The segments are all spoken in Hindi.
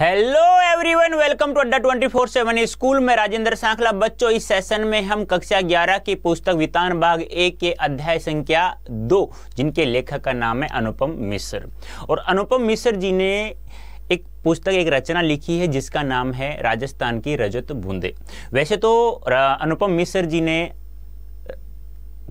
hello everyone welcome to Adda four seven school में राजेंद्र सांखला बच्चों इस सेशन में हम कक्षा ग्यारह की पुस्तक वितान बाग ए के अध्याय संख्या दो जिनके लेखक का नाम है अनुपम मिश्र और अनुपम मिश्र जी ने एक पुस्तक एक रचना लिखी है जिसका नाम है राजस्थान की रजत बूंदे वैसे तो अनुपम मिश्र जी ने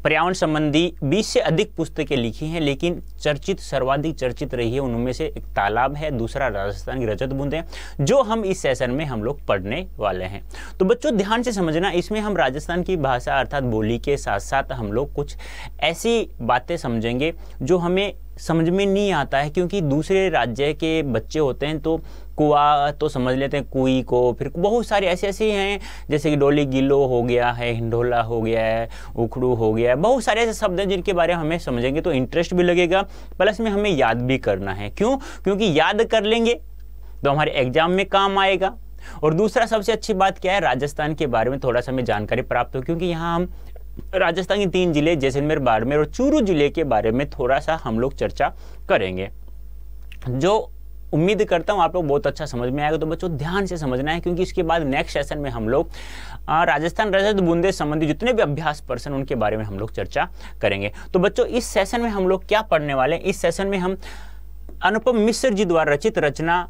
पर्यावरण संबंधी 20 से अधिक पुस्तकें लिखी हैं लेकिन चर्चित सर्वाधिक चर्चित रही है उनमें से एक तालाब है दूसरा राजस्थान की रजत बूंद है जो हम इस सेशन में हम लोग पढ़ने वाले हैं तो बच्चों ध्यान से समझना इसमें हम राजस्थान की भाषा अर्थात बोली के साथ साथ हम लोग कुछ ऐसी बातें समझेंगे जो हमें समझ में नहीं आता है क्योंकि दूसरे राज्य के बच्चे होते हैं तो कुआ तो समझ लेते हैं कुई को फिर बहुत सारे ऐसे ऐसे हैं जैसे कि डोली गिलो हो गया है हिंडोला हो गया है उखड़ू हो गया है बहुत सारे ऐसे शब्द हैं जिनके बारे में हमें समझेंगे तो इंटरेस्ट भी लगेगा प्लस में हमें याद भी करना है क्यों क्योंकि याद कर लेंगे तो हमारे एग्जाम में काम आएगा और दूसरा सबसे अच्छी बात क्या है राजस्थान के बारे में थोड़ा सा हमें जानकारी प्राप्त हो क्योंकि यहाँ हम राजस्थान के तीन जिले जैसलमेर बाड़मेर और चूरू जिले के बारे में थोड़ा सा हम लोग चर्चा करेंगे जो उम्मीद करता हूँ आप लोग बहुत अच्छा समझ में आएगा तो बच्चों ध्यान से समझना है क्योंकि इसके बाद नेक्स्ट सेशन में हम लोग राजस्थान रजत बूंदे संबंधी जितने भी अभ्यास पर्सन उनके बारे में हम लोग चर्चा करेंगे तो बच्चों इस सेशन में हम लोग क्या पढ़ने वाले हैं इस सेशन में हम अनुपम मिश्र जी द्वारा रचित रचना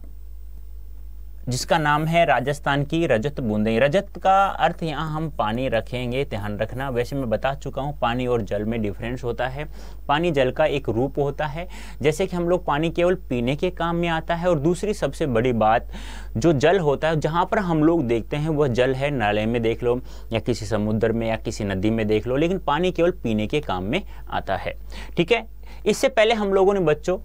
जिसका नाम है राजस्थान की रजत बूंदे रजत का अर्थ यहाँ हम पानी रखेंगे ध्यान रखना वैसे मैं बता चुका हूँ पानी और जल में डिफरेंस होता है पानी जल का एक रूप होता है जैसे कि हम लोग पानी केवल पीने के काम में आता है और दूसरी सबसे बड़ी बात जो जल होता है जहाँ पर हम लोग देखते हैं वह जल है नाले में देख लो या किसी समुद्र में या किसी नदी में देख लो लेकिन पानी केवल पीने के काम में आता है ठीक है इससे पहले हम लोगों ने बच्चों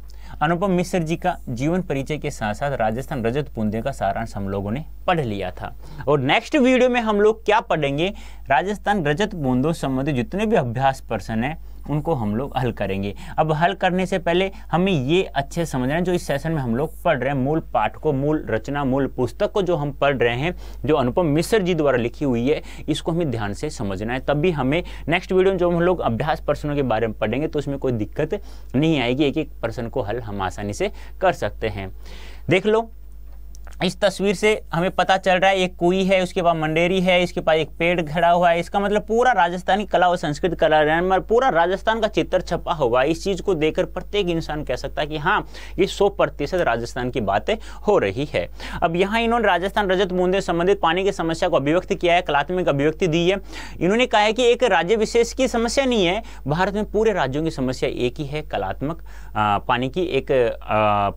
अनुपम मिश्र जी का जीवन परिचय के साथ साथ राजस्थान रजत बूंदे का सारांश हम लोगों ने पढ़ लिया था और नेक्स्ट वीडियो में हम लोग क्या पढ़ेंगे राजस्थान रजत बूंदों संबंधित जितने भी अभ्यास पर्सन हैं उनको हम लोग हल करेंगे अब हल करने से पहले हमें ये अच्छे समझना है जो इस सेशन में हम लोग पढ़ रहे हैं मूल पाठ को मूल रचना मूल पुस्तक को जो हम पढ़ रहे हैं जो अनुपम मिश्र जी द्वारा लिखी हुई है इसको हमें ध्यान से समझना है तब भी हमें नेक्स्ट वीडियो में जो हम लोग अभ्यास प्रश्नों के बारे में पढ़ेंगे तो उसमें कोई दिक्कत नहीं आएगी एक एक प्रश्न को हल हम आसानी से कर सकते हैं देख लो इस तस्वीर से हमें पता चल रहा है एक कुई है उसके पास मंडेरी है इसके पास एक पेड़ खड़ा हुआ है इसका मतलब पूरा राजस्थानी कला और संस्कृत कला में पूरा राजस्थान का चित्र छपा हुआ इस चीज़ को देखकर प्रत्येक इंसान कह सकता है कि हाँ ये सौ प्रतिशत राजस्थान की बातें हो रही है अब यहाँ इन्होंने राजस्थान रजत बूंदे संबंधित पानी की समस्या को अभिव्यक्त किया है कलात्मक अभिव्यक्ति दी है इन्होंने कहा है कि एक राज्य विशेष की समस्या नहीं है भारत में पूरे राज्यों की समस्या एक ही है कलात्मक पानी की एक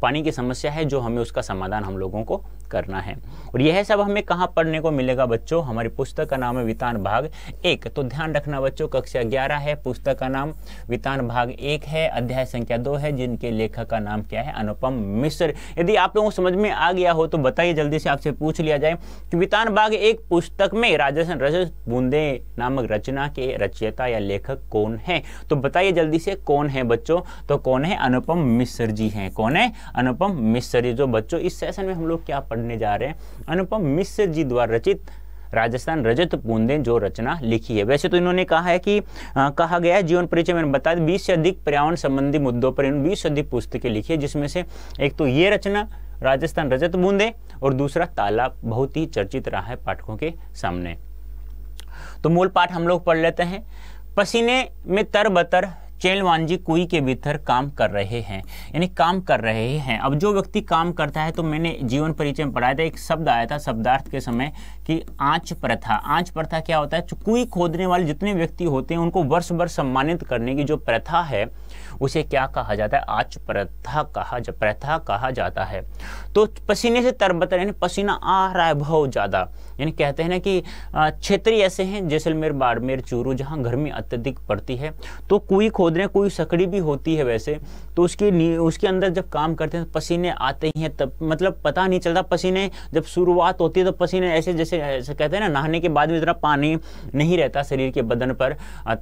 पानी की समस्या है जो हमें उसका समाधान हम लोगों को करना है और यह सब हमें कहाँ पढ़ने को मिलेगा बच्चों हमारी पुस्तक का नाम है वितान भाग एक तो ध्यान रखना बच्चों कक्षा ग्यारह है पुस्तक का नाम वितान भाग एक है अध्याय संख्या दो है जिनके लेखक का नाम क्या है अनुपम मिश्र यदि आप लोगों को समझ में आ गया हो तो बताइए जल्दी से आपसे पूछ लिया जाए कि वितान भाग एक पुस्तक में राजस्थान रजत बूंदे नामक रचना के रचयता या लेखक कौन है तो बताइए जल्दी से कौन है बच्चों तो कौन है अनुपम मिश्र जी हैं कौन है अनुपम मिश्र जी जो तो बच्चों इस सेशन में हम लोग क्या पढ़ने जा रहे हैं अनुपम मिश्र जी द्वारा रचित राजस्थान रजत बूंदे जो रचना लिखी है वैसे तो इन्होंने कहा है कि आ, कहा गया है जीवन परिचय मैंने बता दी बीस से अधिक पर्यावरण संबंधी मुद्दों पर इन्होंने बीस से अधिक पुस्तकें लिखी है जिसमें से एक तो ये रचना राजस्थान रजत बूंदे और दूसरा तालाब बहुत ही चर्चित रहा है पाठकों के सामने तो मूल पाठ हम लोग पढ़ लेते हैं पसीने में तर बतर चेलवान जी कुई के भीतर काम कर रहे हैं यानी काम कर रहे हैं अब जो व्यक्ति काम करता है तो मैंने जीवन परिचय में पढ़ाया था एक शब्द आया था शब्दार्थ के समय कि आँच प्रथा आँच प्रथा क्या होता है कुई खोदने वाले जितने व्यक्ति होते हैं उनको वर्ष भर सम्मानित करने की जो प्रथा है उसे क्या कहा जाता है आँच प्रथा कहा जा प्रथा कहा जाता है तो पसीने से तरबतर यानी पसीना आ रहा है बहुत ज़्यादा यानी कहते हैं ना कि क्षेत्र ऐसे हैं जैसलमेर बाड़मेर चूरू जहाँ गर्मी अत्यधिक पड़ती है तो खोद रहे कोई सकड़ी भी होती है वैसे तो उसकी उसके अंदर जब काम करते हैं तो पसीने आते ही हैं तब मतलब पता नहीं चलता पसीने जब शुरुआत होती है तो पसीने ऐसे जैसे ऐसे कहते हैं ना नहाने के बाद में इतना पानी नहीं रहता शरीर के बदन पर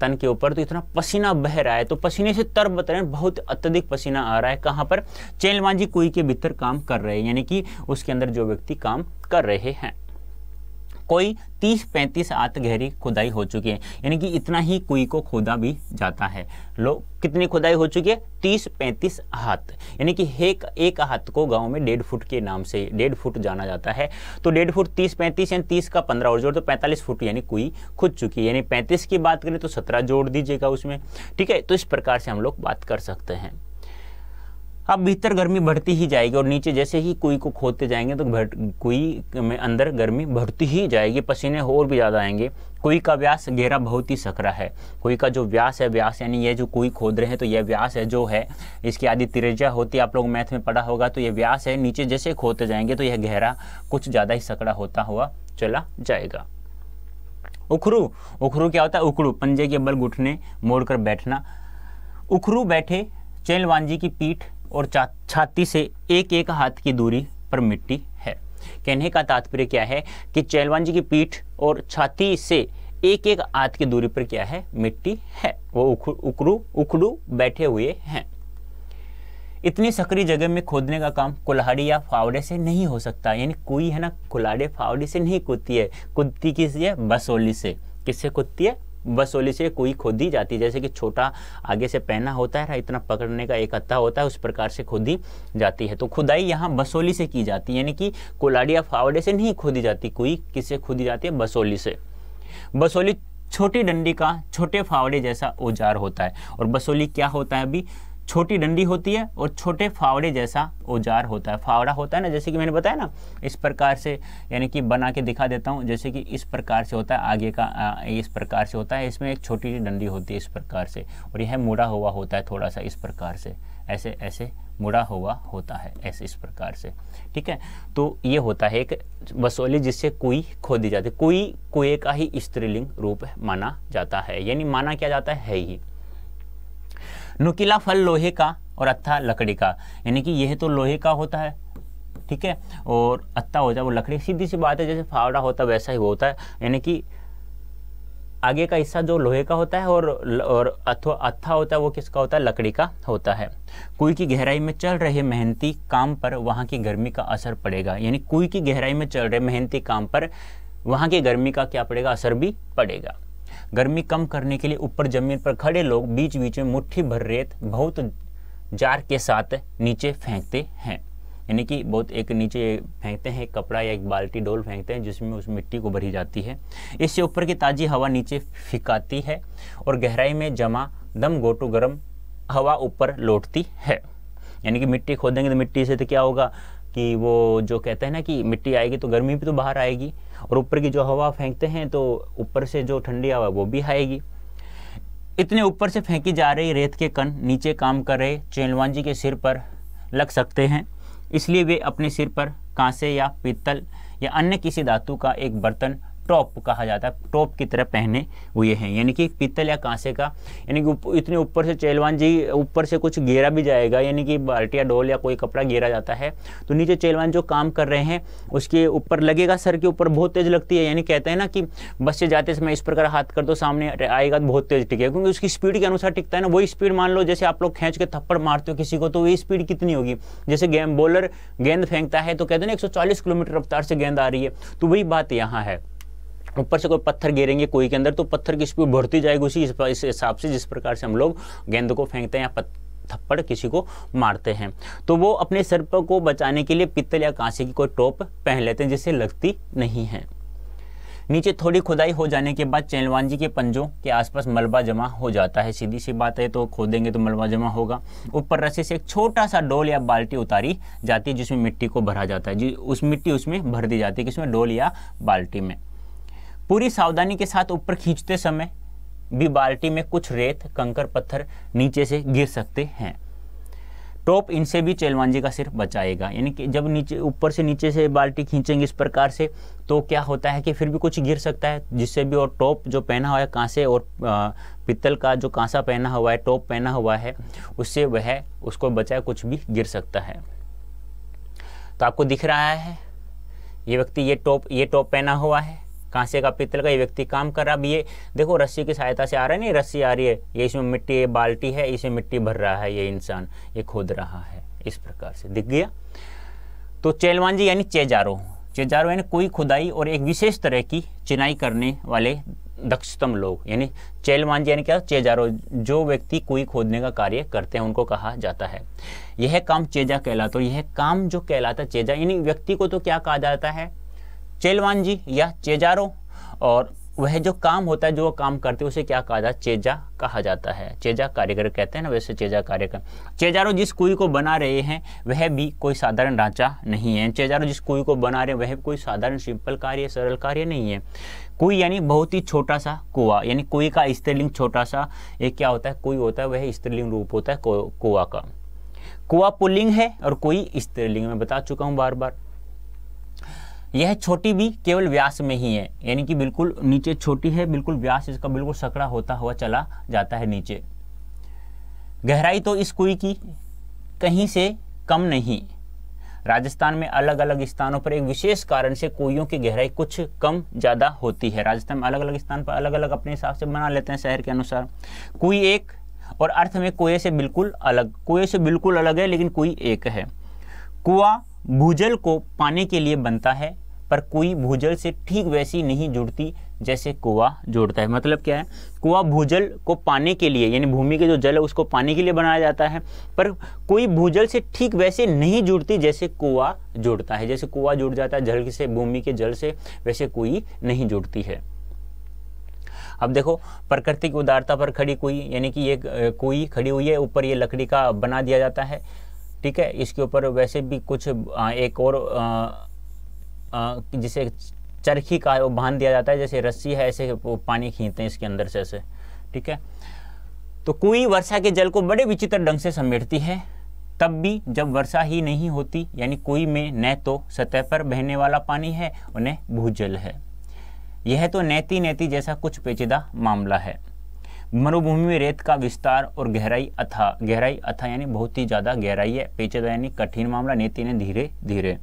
तन के ऊपर तो इतना पसीना बह रहा है तो पसीने से तर बतर बहुत अत्यधिक पसीना आ रहा है कहाँ पर चेलमांझी कुई के भीतर काम कर रहे हैं यानी कि उसके अंदर जो व्यक्ति काम कर रहे हैं कोई 30-35 आत गहरी खुदाई हो चुकी है यानी कि इतना ही कुई को खोदा भी जाता है लोग कितनी खुदाई हो चुकी है 30-35 हाथ यानी कि एक एक हाथ को गांव में डेढ़ फुट के नाम से डेढ़ फुट जाना जाता है तो डेढ़ फुट 30-35 यानी तीस का 15 और जोड़ तो 45 फुट यानी कुई खुद चुकी है यानी 35 की बात करें तो 17 जोड़ दीजिएगा उसमें ठीक है तो इस प्रकार से हम लोग बात कर सकते हैं अब भीतर गर्मी बढ़ती ही जाएगी और नीचे जैसे ही कुई को खोदते जाएंगे तो कुई में अंदर गर्मी बढ़ती ही जाएगी पसीने और भी ज़्यादा आएंगे कुई का व्यास गहरा बहुत ही सकरा है कुई का जो व्यास है व्यास यानी ये जो कुई खोद रहे हैं तो ये व्यास है जो है इसकी आदि तिरजा होती है आप लोग मैथ में पढ़ा होगा तो ये व्यास है नीचे जैसे खोदते जाएंगे तो यह गहरा कुछ ज़्यादा ही सकड़ा होता हुआ चला जाएगा उखरू उखरू क्या होता है उखड़ू पंजे के बल घुटने मोड़कर बैठना उखरू बैठे चैलवान जी की पीठ और छाती से एक एक हाथ की दूरी पर मिट्टी है कहने का तात्पर्य क्या है कि चैलवान जी की पीठ और छाती से एक एक हाथ की दूरी पर क्या है मिट्टी है वो उखड़ू उखड़ू बैठे हुए हैं इतनी सक्रिय जगह में खोदने का काम कुल्हाड़ी या फावड़े से नहीं हो सकता यानी कोई है ना कुल्हाड़े फावड़े से नहीं कूदती है कुदती किसी है बसोली से किससे कुदती है बसोली से कोई खोदी जाती है जैसे कि छोटा आगे से पहना होता है इतना पकड़ने का एक हत्ता होता है उस प्रकार से खोदी जाती है तो खुदाई यहाँ बसोली से की जाती है यानी कि कोलाडी या फावड़े से नहीं खोदी जाती कोई किससे खोदी जाती है बसोली से बसोली छोटी डंडी का छोटे फावड़े जैसा औजार होता है और बसोली क्या होता है अभी छोटी डंडी होती है और छोटे फावड़े जैसा औजार होता है फावड़ा होता है ना जैसे कि मैंने बताया ना इस प्रकार से यानी कि बना के दिखा देता हूँ जैसे कि इस प्रकार से होता है आगे का आ, इस प्रकार से होता है इसमें एक छोटी सी डंडी होती है इस प्रकार से और यह मुड़ा हुआ होता है थोड़ा सा इस प्रकार से ऐसे ऐसे मुड़ा हुआ होता है ऐसे इस प्रकार से ठीक है तो ये होता है एक बसोली जिससे कुई खोदी जाती है कुई कुएं का ही स्त्रीलिंग रूप माना जाता है यानी माना क्या जाता है ही नुकीला फल लोहे का और अत्था लकड़ी का यानी कि यह तो लोहे का होता है ठीक है और अत्ता हो जाए वो लकड़ी सीधी सी बात है जैसे फावड़ा होता है वैसा ही वो होता है यानी कि आगे का हिस्सा जो लोहे का होता है और और अत्था होता है वो किसका होता है लकड़ी का होता है कुई की गहराई में चल रहे मेहनती काम पर वहाँ की गर्मी का असर पड़ेगा यानी कुई की गहराई में चल रहे मेहनती काम पर वहाँ की गर्मी का क्या पड़ेगा असर भी पड़ेगा गर्मी कम करने के लिए ऊपर जमीन पर खड़े लोग बीच बीच में मुट्ठी भर रेत बहुत जार के साथ नीचे फेंकते हैं यानी कि बहुत एक नीचे फेंकते हैं कपड़ा या एक बाल्टी डोल फेंकते हैं जिसमें उस मिट्टी को भरी जाती है इससे ऊपर की ताज़ी हवा नीचे फिकाती है और गहराई में जमा दम गोटू गर्म हवा ऊपर लौटती है यानी कि मिट्टी खोदेंगे तो मिट्टी से तो क्या होगा कि वो जो कहते हैं ना कि मिट्टी आएगी तो गर्मी भी तो बाहर आएगी और ऊपर की जो हवा फेंकते हैं तो ऊपर से जो ठंडी हवा वो भी आएगी इतने ऊपर से फेंकी जा रही रेत के कण नीचे काम कर रहे चेलवान जी के सिर पर लग सकते हैं इसलिए वे अपने सिर पर कांसे या पीतल या अन्य किसी धातु का एक बर्तन टॉप कहा जाता है टॉप की तरह पहने हुए हैं यानी कि पीतल या कांसे का यानी कि इतने ऊपर से चेलवान जी ऊपर से कुछ घेरा भी जाएगा यानी कि बाल्टी या डोल या कोई कपड़ा घेरा जाता है तो नीचे चेलवान जो काम कर रहे हैं उसके ऊपर लगेगा सर के ऊपर बहुत तेज़ लगती है यानी कहते हैं ना कि बस से जाते समय इस प्रकार हाथ कर दो सामने आएगा तो बहुत तेज़ टिकेगा क्योंकि उसकी स्पीड के अनुसार टिकता है ना वही स्पीड मान लो जैसे आप लोग खींच के थप्पड़ मारते हो किसी को तो वही स्पीड कितनी होगी जैसे गेंद बॉलर गेंद फेंकता है तो कहते हैं ना चालीस किलोमीटर रफ्तार से गेंद आ रही है तो वही बात यहाँ है ऊपर से कोई पत्थर गिरेंगे कोई के अंदर तो पत्थर की स्पीड बढ़ती जाएगी उसी इस हिसाब से जिस प्रकार से हम लोग गेंद को फेंकते हैं या थप्पड़ किसी को मारते हैं तो वो अपने सर पर को बचाने के लिए पित्तल या कांसे की कोई टोप पहन लेते हैं जिससे लगती नहीं है नीचे थोड़ी खुदाई हो जाने के बाद चैलवान जी के पंजों के आसपास मलबा जमा हो जाता है सीधी सी बात है तो खोदेंगे तो मलबा जमा होगा ऊपर रस्से से एक छोटा सा डोल या बाल्टी उतारी जाती है जिसमें मिट्टी को भरा जाता है जी उस मिट्टी उसमें भर दी जाती है किसमें डोल या बाल्टी में पूरी सावधानी के साथ ऊपर खींचते समय भी बाल्टी में कुछ रेत कंकर पत्थर नीचे से गिर सकते हैं टॉप इनसे भी चेलवांजी का सिर बचाएगा यानी कि जब नीचे ऊपर से नीचे से बाल्टी खींचेंगे इस प्रकार से तो क्या होता है कि फिर भी कुछ गिर सकता है जिससे भी और टॉप जो पहना हुआ है कांसे और पित्तल का जो कांसा पहना हुआ है टॉप पहना हुआ है उससे वह उसको बचाए कुछ भी गिर सकता है तो आपको दिख रहा है ये व्यक्ति ये टॉप ये टॉप पहना हुआ है कांसे का पीतल का ये व्यक्ति काम कर रहा अब ये देखो रस्सी की सहायता से आ रहा है नहीं रस्सी आ रही है ये इसमें मिट्टी ये बाल्टी है इसमें मिट्टी भर रहा है ये इंसान ये खोद रहा है इस प्रकार से दिख गया तो जी यानी चेजारो चेजारो यानी कोई खुदाई और एक विशेष तरह की चिनाई करने वाले दक्षतम लोग यानी जी यानी क्या चेजारो जो व्यक्ति कोई खोदने का कार्य करते हैं उनको कहा जाता है यह काम चेजा कहलाता है यह काम जो कहलाता है चेजा यानी व्यक्ति को तो क्या कहा जाता है जी या चेजारो और वह जो काम होता है जो काम करते हैं उसे क्या कहा जाता है चेजा कहा जाता है चेजा कारीगर कहते हैं ना वैसे चेजा कारीगर चेजारो जिस कुई को बना रहे हैं वह भी कोई साधारण ढांचा नहीं है चेजारो जिस कुई को बना रहे हैं वह कोई साधारण सिंपल कार्य सरल कार्य नहीं है कुई यानी बहुत ही छोटा सा कुआ यानी कुई का स्त्रीलिंग छोटा सा एक क्या होता है कुई होता है वह स्त्रीलिंग रूप होता है कुआ का कुआ पुलिंग है और कोई स्त्रीलिंग मैं बता चुका हूँ बार बार यह छोटी भी केवल व्यास में ही है यानी कि बिल्कुल नीचे छोटी है बिल्कुल व्यास इसका बिल्कुल सकड़ा होता हुआ चला जाता है नीचे गहराई तो इस कुएं की कहीं से कम नहीं राजस्थान में अलग अलग स्थानों पर एक विशेष कारण से कुइयों की गहराई कुछ कम ज़्यादा होती है राजस्थान में अलग अलग स्थान पर अलग अलग अपने हिसाब से बना लेते हैं शहर के अनुसार कुई एक और अर्थ में कुएं से बिल्कुल अलग कुएं से बिल्कुल अलग है लेकिन कुई एक है कुआ भूजल को पाने के लिए बनता है पर कोई भूजल से ठीक वैसी नहीं जुड़ती जैसे कुआ जोड़ता है मतलब क्या है कुआ भूजल को पाने के लिए यानी भूमि के जो जल है उसको पाने के लिए बनाया जाता है पर कोई भूजल से ठीक वैसे नहीं जुड़ती जैसे कुआ जुड़ता है जैसे कुआ जुड़ जाता है जल से भूमि के जल से वैसे कोई नहीं जुड़ती है अब देखो प्रकृति की उदारता पर खड़ी कोई यानी कि ये कोई खड़ी हुई है ऊपर ये लकड़ी का बना दिया जाता है ठीक है इसके ऊपर वैसे भी कुछ एक और आ, जिसे चरखी का वो बांध दिया जाता है जैसे रस्सी है ऐसे वो पानी खींचते हैं इसके अंदर से ऐसे ठीक है तो कुई वर्षा के जल को बड़े विचित्र ढंग से समेटती है तब भी जब वर्षा ही नहीं होती यानी कुई में न तो सतह पर बहने वाला पानी है और न भूजल है यह तो नैती नैती जैसा कुछ पेचीदा मामला है मरुभूमि में रेत का विस्तार और गहराई अथा गहराई अथा यानी बहुत ही ज़्यादा गहराई है पेचीदा यानी कठिन मामला नेति ने धीरे धीरे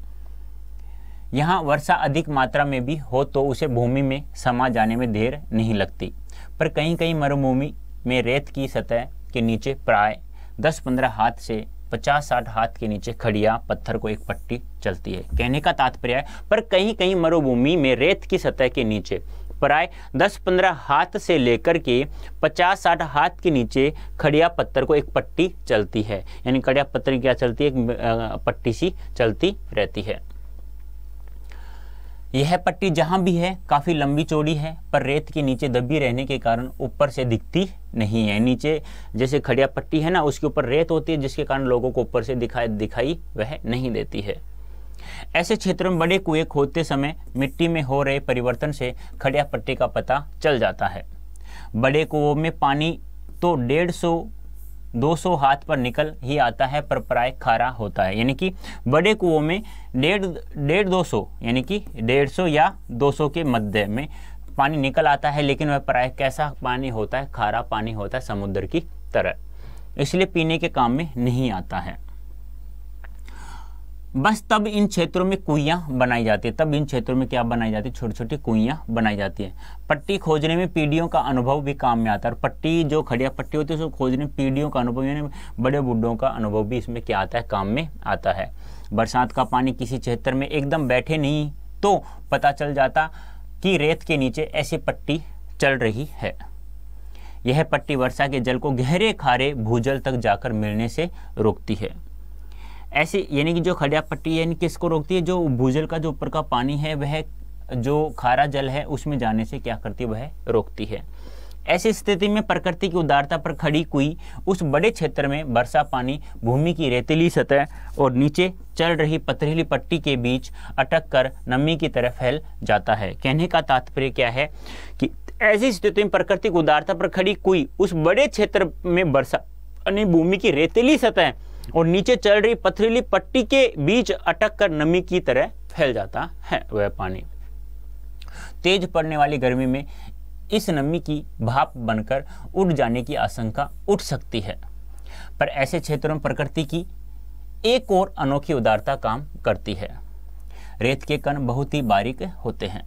यहाँ वर्षा अधिक मात्रा में भी हो तो उसे भूमि में समा जाने में देर नहीं लगती पर कहीं कहीं मरुभूमि में रेत की सतह के नीचे प्राय 10-15 हाथ से 50-60 हाथ के नीचे खड़िया पत्थर को एक पट्टी चलती है कहने का तात्पर्य है पर कहीं कहीं मरुभूमि में रेत की सतह के नीचे प्राय 10-15 हाथ से लेकर के 50-60 हाथ के नीचे खड़िया पत्थर को एक पट्टी चलती है यानी खड़िया पत्थर क्या चलती है एक पट्टी सी चलती रहती है यह पट्टी जहाँ भी है काफ़ी लंबी चौड़ी है पर रेत के नीचे दबी रहने के कारण ऊपर से दिखती नहीं है नीचे जैसे खड़िया पट्टी है ना उसके ऊपर रेत होती है जिसके कारण लोगों को ऊपर से दिखाई दिखाई वह नहीं देती है ऐसे क्षेत्र में बड़े कुएं खोदते समय मिट्टी में हो रहे परिवर्तन से खड़िया पट्टी का पता चल जाता है बड़े कुओं में पानी तो डेढ़ 200 हाथ पर निकल ही आता है पर प्राय खारा होता है यानी कि बड़े कुओं में डेढ़ डेढ़ दो सौ यानी कि डेढ़ सौ या 200 के मध्य में पानी निकल आता है लेकिन वह प्राय कैसा पानी होता है खारा पानी होता है समुद्र की तरह इसलिए पीने के काम में नहीं आता है बस तब इन क्षेत्रों में कुइयाँ बनाई जाती है तब इन क्षेत्रों में क्या बनाई जाती है छोटी छोटी कुइयाँ बनाई जाती है पट्टी खोजने में पीढ़ियों का अनुभव भी काम में आता है और पट्टी जो खड़िया पट्टी होती है उसको खोजने में पीढ़ियों का अनुभव यानी बड़े बुढ़ों का अनुभव भी इसमें क्या आता है काम में आता है बरसात का पानी किसी क्षेत्र में एकदम बैठे नहीं तो पता चल जाता कि रेत के नीचे ऐसी पट्टी चल रही है यह पट्टी वर्षा के जल को गहरे खारे भूजल तक जाकर मिलने से रोकती है ऐसी यानी कि जो खड़िया पट्टी यानी किसको रोकती है जो भूजल का जो ऊपर का पानी है वह जो खारा जल है उसमें जाने से क्या करती है वह रोकती है ऐसी स्थिति में प्रकृति की उदारता पर खड़ी कुई उस बड़े क्षेत्र में वर्षा पानी भूमि की रेतीली सतह और नीचे चल रही पथरीली पट्टी के बीच अटक कर नमी की तरह फैल जाता है कहने का तात्पर्य क्या है कि ऐसी स्थिति में प्रकृति की उदारता पर खड़ी कुई उस बड़े क्षेत्र में वर्षा यानी भूमि की रेतीली सतह और नीचे चल रही पथरीली पट्टी के बीच अटक कर नमी की तरह फैल जाता है वह पानी तेज पड़ने वाली गर्मी में इस नमी की भाप बनकर उड़ जाने की आशंका उठ सकती है पर ऐसे क्षेत्रों में प्रकृति की एक और अनोखी उदारता काम करती है रेत के कण बहुत ही बारीक होते हैं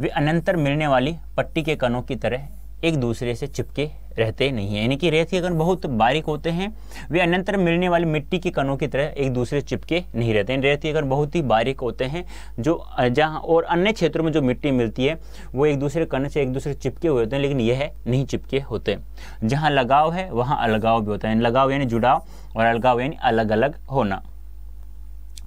वे अनंतर मिलने वाली पट्टी के कणों की तरह एक दूसरे से चिपके रहते नहीं हैं यानी कि रेत के कण बहुत बारीक होते हैं वे अनंतर मिलने वाली मिट्टी के कणों की तरह एक दूसरे चिपके नहीं रहते हैं रेत के कण बहुत ही बारीक होते हैं जो जहाँ और अन्य क्षेत्रों में जो मिट्टी मिलती है वो एक दूसरे कण से एक दूसरे चिपके हुए होते हैं लेकिन यह नहीं चिपके होते जहाँ लगाव है वहाँ अलगाव भी होता है लगाव यानी जुड़ाव और अलगाव यानी अलग अलग होना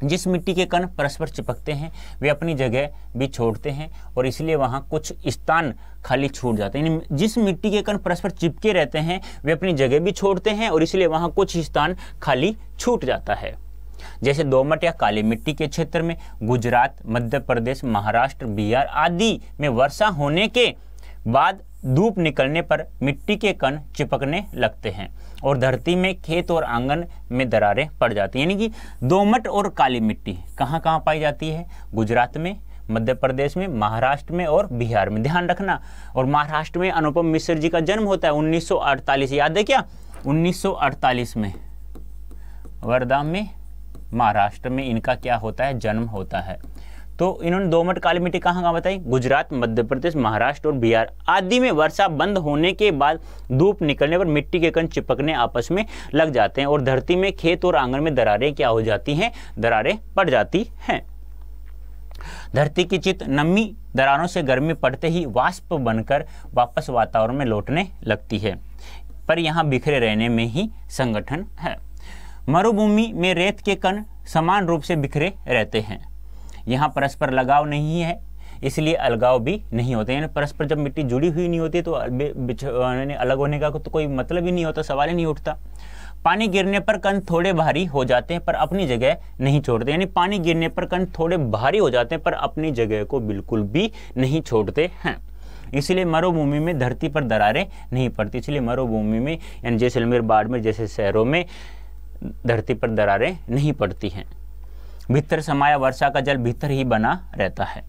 जिस मिट्टी के कण परस्पर चिपकते हैं वे अपनी जगह भी छोड़ते हैं और इसलिए वहाँ कुछ स्थान खाली छूट जाते हैं जिस मिट्टी के कण परस्पर चिपके रहते हैं वे अपनी जगह भी छोड़ते हैं और इसलिए वहाँ कुछ स्थान खाली छूट जाता है जैसे दोमट या काली मिट्टी के क्षेत्र में गुजरात मध्य प्रदेश महाराष्ट्र बिहार आदि में वर्षा होने के बाद धूप निकलने पर मिट्टी के कण चिपकने लगते हैं और धरती में खेत और आंगन में दरारें पड़ जाती हैं यानी कि दोमट और काली मिट्टी कहाँ कहाँ पाई जाती है गुजरात में मध्य प्रदेश में महाराष्ट्र में और बिहार में ध्यान रखना और महाराष्ट्र में अनुपम मिश्र जी का जन्म होता है 1948 याद है क्या 1948 में वर्धा में महाराष्ट्र में इनका क्या होता है जन्म होता है तो इन्होंने दोमट काली मिट्टी कहाँ कहाँ बताई गुजरात मध्य प्रदेश महाराष्ट्र और बिहार आदि में वर्षा बंद होने के बाद धूप निकलने पर मिट्टी के कण चिपकने आपस में लग जाते हैं और धरती में खेत और आंगन में दरारें क्या हो जाती हैं दरारें पड़ जाती हैं धरती की चित नमी दरारों से गर्मी पड़ते ही वाष्प बनकर वापस वातावरण में लौटने लगती है पर यहाँ बिखरे रहने में ही संगठन है मरुभूमि में रेत के कण समान रूप से बिखरे रहते हैं यहाँ परस्पर लगाव नहीं है इसलिए अलगाव भी नहीं होते यानी परस्पर जब मिट्टी जुड़ी हुई नहीं होती तो अलग होने का तो कोई मतलब ही नहीं होता सवाल ही नहीं उठता पानी गिरने पर कण थोड़े भारी हो जाते हैं पर अपनी जगह नहीं छोड़ते यानी पानी गिरने पर कण थोड़े भारी हो जाते हैं पर अपनी जगह को बिल्कुल भी नहीं छोड़ते हैं इसलिए मरुभूमि में धरती पर दरारें नहीं पड़ती इसलिए मरुभूमि में यानी जैसलमेर बाड़मेर जैसे शहरों में धरती पर दरारें नहीं पड़ती हैं भीतर समाया वर्षा का जल भीतर ही बना रहता है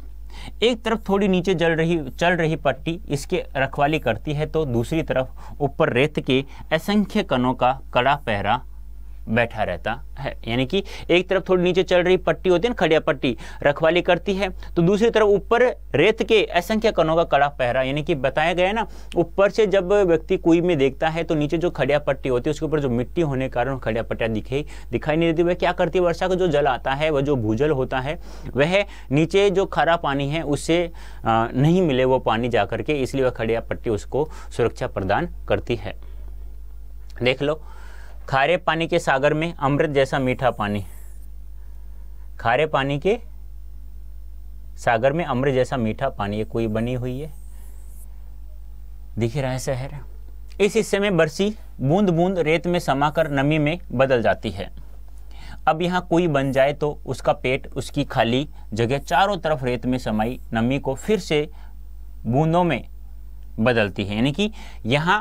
एक तरफ थोड़ी नीचे जल रही चल रही पट्टी इसके रखवाली करती है तो दूसरी तरफ ऊपर रेत के असंख्य कणों का कड़ा पहरा बैठा रहता है यानी कि एक तरफ थोड़ी नीचे चल रही पट्टी होती है ना खड़िया पट्टी रखवाली करती है तो दूसरी तरफ ऊपर रेत के असंख्य कणों का कड़ा पहरा यानी कि बताया गया ना ऊपर से जब व्यक्ति कुई में देखता है तो नीचे जो खड़िया पट्टी होती है उसके ऊपर जो मिट्टी होने के कारण खड़िया पट्टिया दिखे दिखाई नहीं देती वह क्या करती है वर्षा का जो जल आता है वह जो भूजल होता है वह नीचे जो खारा पानी है उससे नहीं मिले वो पानी जाकर के इसलिए वह खड़िया पट्टी उसको सुरक्षा प्रदान करती है देख लो खारे पानी के सागर में अमृत जैसा मीठा पानी खारे पानी के सागर में अमृत जैसा मीठा पानी ये कोई बनी हुई है दिख रहा है शहर इस हिस्से में बरसी बूंद बूंद रेत में समाकर नमी में बदल जाती है अब यहाँ कोई बन जाए तो उसका पेट उसकी खाली जगह चारों तरफ रेत में समाई नमी को फिर से बूंदों में बदलती है यानी कि यहाँ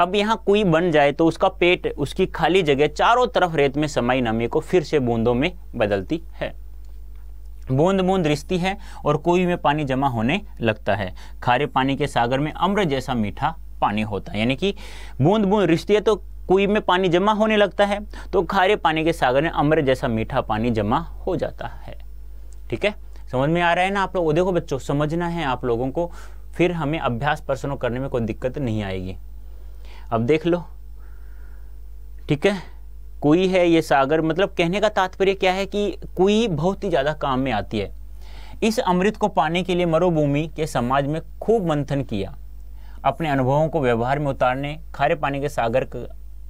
अब यहाँ कुई बन जाए तो उसका पेट उसकी खाली जगह चारों तरफ रेत में समाई नमी को फिर से बूंदों में बदलती है बूंद बूंद रिश्ती है और कुई में पानी जमा होने लगता है खारे पानी के सागर में अम्र जैसा मीठा पानी होता है यानी कि बूंद बूंद रिश्ती है तो कुएं में पानी जमा होने लगता है तो खारे पानी के सागर में अम्र जैसा मीठा पानी जमा हो जाता है ठीक है समझ में आ रहा है ना आप लोग देखो बच्चों समझना है आप लोगों को फिर हमें अभ्यास प्रश्नों करने में कोई दिक्कत नहीं आएगी अब देख लो ठीक है कोई है ये सागर मतलब कहने का तात्पर्य क्या है कि कोई बहुत ही ज़्यादा काम में आती है इस अमृत को पाने के लिए मरुभूमि के समाज में खूब मंथन किया अपने अनुभवों को व्यवहार में उतारने खारे पानी के सागर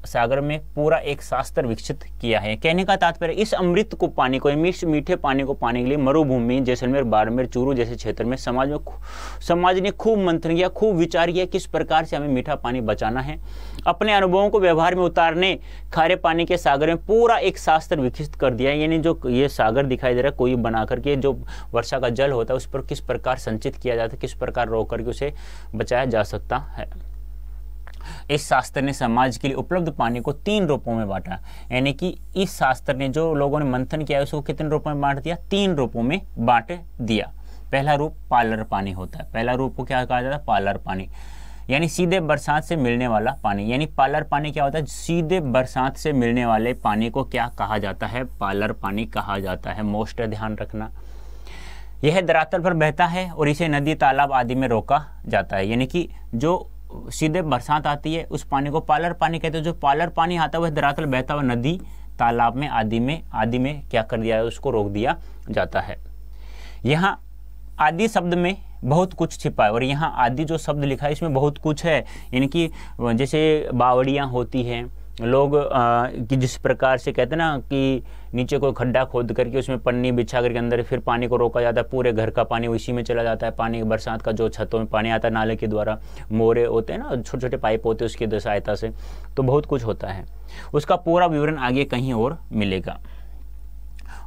सागर में पूरा एक शास्त्र विकसित किया है कहने का तात्पर्य इस अमृत को पाने को इस मीठे पानी को पाने के लिए मरुभूमि जैसलमेर बाड़मेर चूरू जैसे क्षेत्र में समाज में समाज ने खूब मंथन किया खूब विचार किया किस प्रकार से हमें मीठा पानी बचाना है अपने अनुभवों को व्यवहार में उतारने खारे पानी के सागर में पूरा एक शास्त्र विकसित कर दिया है यानी जो ये सागर दिखाई दे रहा है कोई बना करके जो वर्षा का जल होता है उस पर किस प्रकार संचित किया जाता है किस प्रकार रोक करके उसे बचाया जा सकता है इस शास्त्र ने समाज के लिए उपलब्ध पानी को तीन रूपों में बांटा यानी कि इस शास्त्र ने जो लोगों ने मंथन किया उसको कितने रूपों में बांट दिया तीन रूपों में बांट दिया पहला रूप पालर पानी होता है पहला रूप को क्या कहा जाता है पालर पानी यानी सीधे बरसात से मिलने वाला पानी यानी पालर पानी क्या होता है सीधे बरसात से मिलने वाले पानी को क्या कहा जाता है पालर पानी कहा जाता है मोस्ट ध्यान रखना यह धरातल पर बहता है और इसे नदी तालाब आदि में रोका जाता है यानी कि जो सीधे बरसात आती है उस पानी को पालर पानी कहते हैं जो पालर पानी आता है वह धरातल बहता हुआ नदी तालाब में आदि में आदि में क्या कर दिया है उसको रोक दिया जाता है यहाँ आदि शब्द में बहुत कुछ छिपा है और यहाँ आदि जो शब्द लिखा है इसमें बहुत कुछ है यानी कि जैसे बावड़ियाँ होती हैं लोग आ, कि जिस प्रकार से कहते ना कि नीचे कोई खड्डा खोद करके उसमें पन्नी बिछा करके अंदर फिर पानी को रोका जाता है पूरे घर का पानी उसी में चला जाता है पानी बरसात का जो छतों में पानी आता है नाले के द्वारा मोरे होते हैं ना छोटे छोटे पाइप होते हैं उसकी सहायता से तो बहुत कुछ होता है उसका पूरा विवरण आगे कहीं और मिलेगा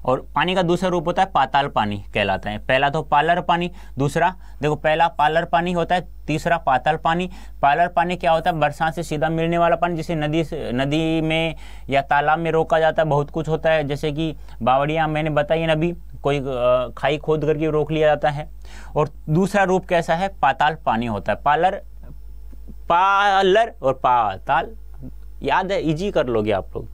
और पानी का दूसरा रूप होता है पाताल पानी कहलाता है पहला तो पालर पानी दूसरा देखो पहला पालर पानी होता है तीसरा पाताल पानी पालर पानी क्या होता है बरसात से सीधा मिलने वाला पानी जिसे नदी नदी में या तालाब में रोका जाता है बहुत कुछ होता है जैसे कि बावड़ियाँ मैंने बताई है अभी कोई खाई खोद करके रोक लिया जाता है और दूसरा रूप कैसा है पाताल पानी होता है पालर पालर और पाताल याद है इजी कर लोगे आप लोग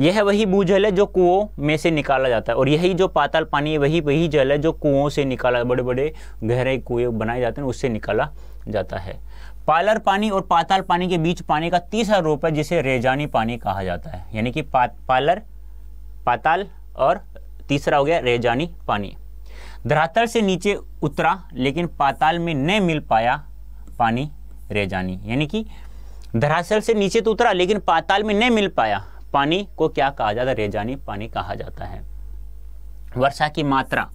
यह वही भूजल है जो कुओं में से निकाला जाता है और यही जो पाताल पानी है वही वही जल है जो कुओं से निकाला बड़े बड़े गहरे कुएं बनाए जाते हैं उससे निकाला जाता है पालर पानी और पाताल पानी के बीच पानी का तीसरा रूप है जिसे रेजानी पानी कहा जाता है यानी कि पा, पालर पाताल और तीसरा हो गया रेजानी पानी धरातल से नीचे उतरा लेकिन पाताल में न मिल पाया पानी रेजानी यानी कि धरातल से नीचे तो उतरा लेकिन पाताल में न मिल पाया पानी को क्या कहा जाता है रेजानी पानी कहा जाता है वर्षा की मात्रा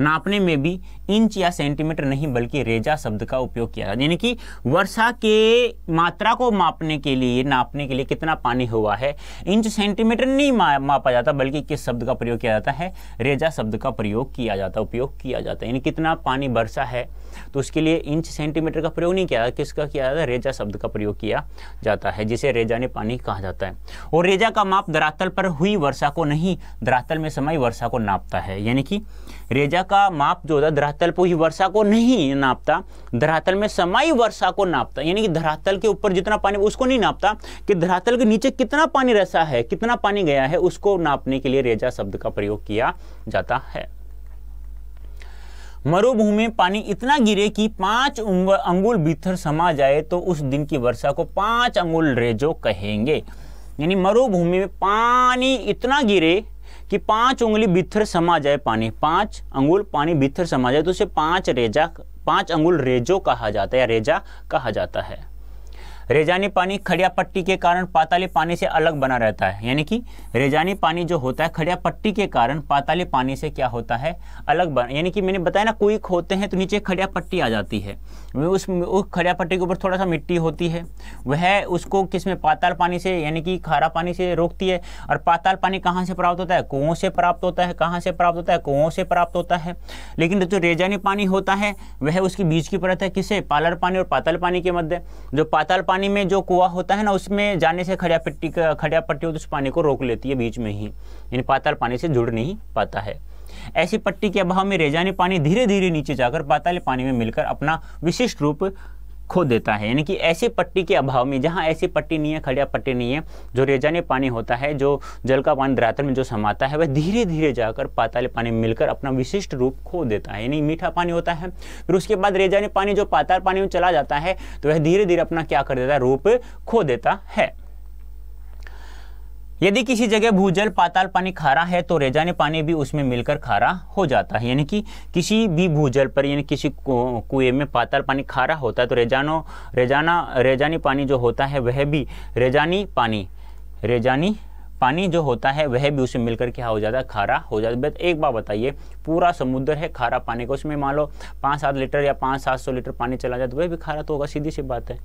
नापने में भी इंच या सेंटीमीटर नहीं बल्कि रेजा शब्द का उपयोग किया जाता यानी कि वर्षा के मात्रा को मापने के लिए नापने के लिए कितना पानी हुआ है इंच सेंटीमीटर नहीं मापा जाता बल्कि किस शब्द का प्रयोग किया जाता है रेजा शब्द का प्रयोग किया जाता उपयोग किया जाता है यानी कितना पानी वर्षा है तो उसके लिए इंच सेंटीमीटर का प्रयोग नहीं किया जाता किसका किया जाता है रेजा शब्द का प्रयोग किया जाता है जिसे रेजा ने पानी कहा जाता है और रेजा का माप धरातल पर हुई वर्षा को नहीं धरातल में समय वर्षा को नापता है यानी कि रेजा का माप जो होता है धरातल पर ही वर्षा को नहीं नापता धरातल में समाई वर्षा को नापता यानी कि धरातल के ऊपर जितना पानी उसको नहीं नापता कि धरातल के नीचे कितना पानी रसा है कितना पानी गया है उसको नापने के लिए रेजा शब्द का प्रयोग किया जाता है मरुभूमि में पानी इतना गिरे कि पांच अंगुल भीतर समा जाए तो उस दिन की वर्षा को पांच अंगुल रेजो कहेंगे यानी मरुभूमि में पानी इतना गिरे कि पांच उंगली बिथर समा जाए पानी पांच अंगुल पानी बिथर समा जाए तो उसे पांच रेजा पांच अंगुल रेजो कहा जाता है या रेजा कहा जाता है रेजानी पानी खड़िया पट्टी के कारण पाताली पानी से अलग बना रहता है यानी कि रेजानी पानी जो होता है खड़िया पट्टी के कारण पाताली पानी से क्या होता है अलग बना यानी कि मैंने बताया ना कोई खोते हैं तो नीचे खड़िया पट्टी आ जाती है उस खड़िया पट्टी के ऊपर थोड़ा सा मिट्टी होती है वह उसको किस में पाताल पानी से यानी कि खारा पानी से रोकती है और पाताल पानी कहाँ से प्राप्त होता है कुओं से प्राप्त होता है कहाँ से प्राप्त होता है कुओं से प्राप्त होता है लेकिन जो रेजानी पानी होता है वह उसकी बीज की परत है किसे पालर पानी और पाताल पानी के मध्य जो पाताल पानी पानी में जो कुआ होता है ना उसमें जाने से खड़िया पट्टी का खड़िया पट्टी उस पानी को रोक लेती है बीच में ही यानी पाताल पानी से जुड़ नहीं पाता है ऐसी पट्टी के अभाव में रेजानी पानी धीरे धीरे नीचे जाकर पाताली पानी में मिलकर अपना विशिष्ट रूप खो देता है यानी कि ऐसी पट्टी के अभाव में जहाँ ऐसी पट्टी नहीं है खड़िया पट्टी नहीं है जो रेजाने पानी होता है जो जल का पानी धरातल में जो समाता है वह धीरे धीरे जाकर पाताली पानी मिलकर अपना विशिष्ट रूप खो देता है यानी मीठा पानी होता है फिर उसके बाद रेजाने पानी जो पाताल पानी में चला जाता है तो वह धीरे धीरे अपना क्या कर देता है रूप खो देता है यदि किसी जगह भूजल पाताल पानी खारा है तो रेजाने पानी भी उसमें मिलकर खारा हो जाता है यानी कि किसी भी भूजल पर यानी किसी कुएं में पाताल पानी खारा होता है तो रेजानो रेजाना रेजानी पानी जो होता है वह भी रेजानी पानी रेजानी पानी जो होता है वह भी उसमें मिलकर क्या हो जाता है खारा हो जाता है एक बार बताइए पूरा समुद्र है खारा पानी का उसमें मान लो पाँच सात लीटर या पाँच सात सौ लीटर पानी चला जाए तो वह भी खारा तो होगा सीधी सी बात है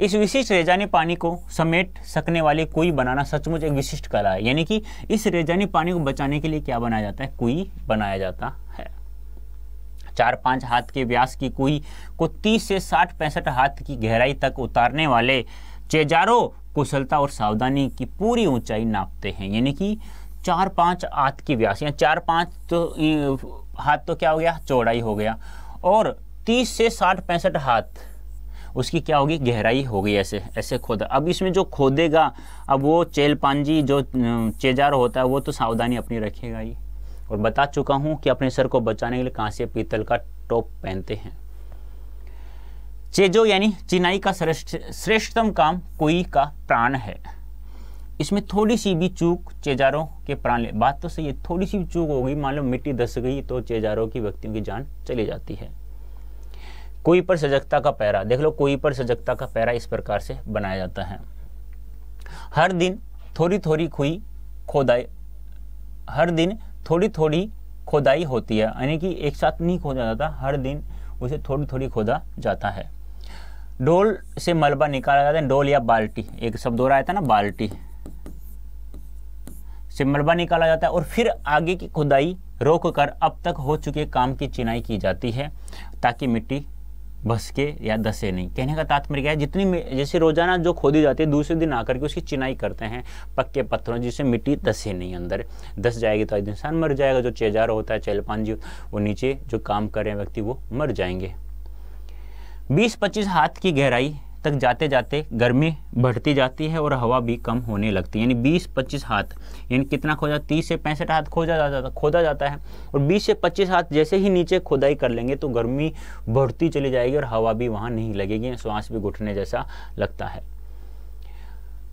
इस विशिष्ट रेजानी पानी को समेट सकने वाले कुई बनाना सचमुच एक विशिष्ट कला है यानी कि इस रेजानी पानी को बचाने के लिए क्या बनाया जाता है कुई बनाया जाता है चार पाँच हाथ के व्यास की कुई को तीस से साठ पैंसठ हाथ की गहराई तक उतारने वाले चेजारो कुशलता और सावधानी की पूरी ऊंचाई नापते हैं यानी कि चार पाँच हाथ की व्यास या चार पाँच तो हाथ तो क्या हो गया चौड़ाई हो गया और तीस से साठ पैंसठ हाथ उसकी क्या होगी गहराई होगी ऐसे ऐसे खोदा अब इसमें जो खोदेगा अब वो चेल पांजी जो चेजार होता है वो तो सावधानी अपनी रखेगा ही और बता चुका हूँ कि अपने सर को बचाने के लिए से पीतल का टॉप पहनते हैं चेजो यानी चिनाई का श्रेष्ठ श्रेष्ठतम काम कोई का प्राण है इसमें थोड़ी सी भी चूक चेजारों के प्राण ले बात तो सही है थोड़ी सी भी चूक होगी मान लो मिट्टी धस गई तो चेजारों की व्यक्तियों की जान चली जाती है कोई पर सजगता का पैरा देख लो कोई पर सजगता का पैरा इस प्रकार से बनाया जाता है हर दिन थोड़ी थोड़ी खुई खोदाई हर दिन थोड़ी थोड़ी खोदाई होती है यानी कि एक साथ नहीं खोदा जाता हर दिन उसे थोड़ी थोड़ी खोदा जाता है डोल से मलबा निकाला जाता है डोल या बाल्टी एक शब्द हो रहा था ना बाल्टी से मलबा निकाला जाता है और फिर आगे की खुदाई रोक कर अब तक हो चुके काम की चिनाई की जाती है ताकि मिट्टी बस के या दसे नहीं कहने का तात्पर्य क्या है जितनी जैसे रोजाना जो खोदी जाती है दूसरे दिन आकर के उसकी चिनाई करते हैं पक्के पत्थरों जिससे मिट्टी दसे नहीं अंदर दस जाएगी तो इंसान मर जाएगा जो चेजार होता है चैलपान जी वो नीचे जो काम कर रहे हैं व्यक्ति वो मर जाएंगे बीस पच्चीस हाथ की गहराई तक जाते जाते गर्मी बढ़ती जाती है और हवा भी कम होने लगती है यानी 20-25 हाथ यानी कितना खोजा 30 से पैंसठ हाथ खोजा जाता खोदा जाता है और 20 से 25 हाथ जैसे ही नीचे खोदाई कर लेंगे तो गर्मी बढ़ती चली जाएगी और हवा भी वहाँ नहीं लगेगी श्वास भी घुटने जैसा लगता है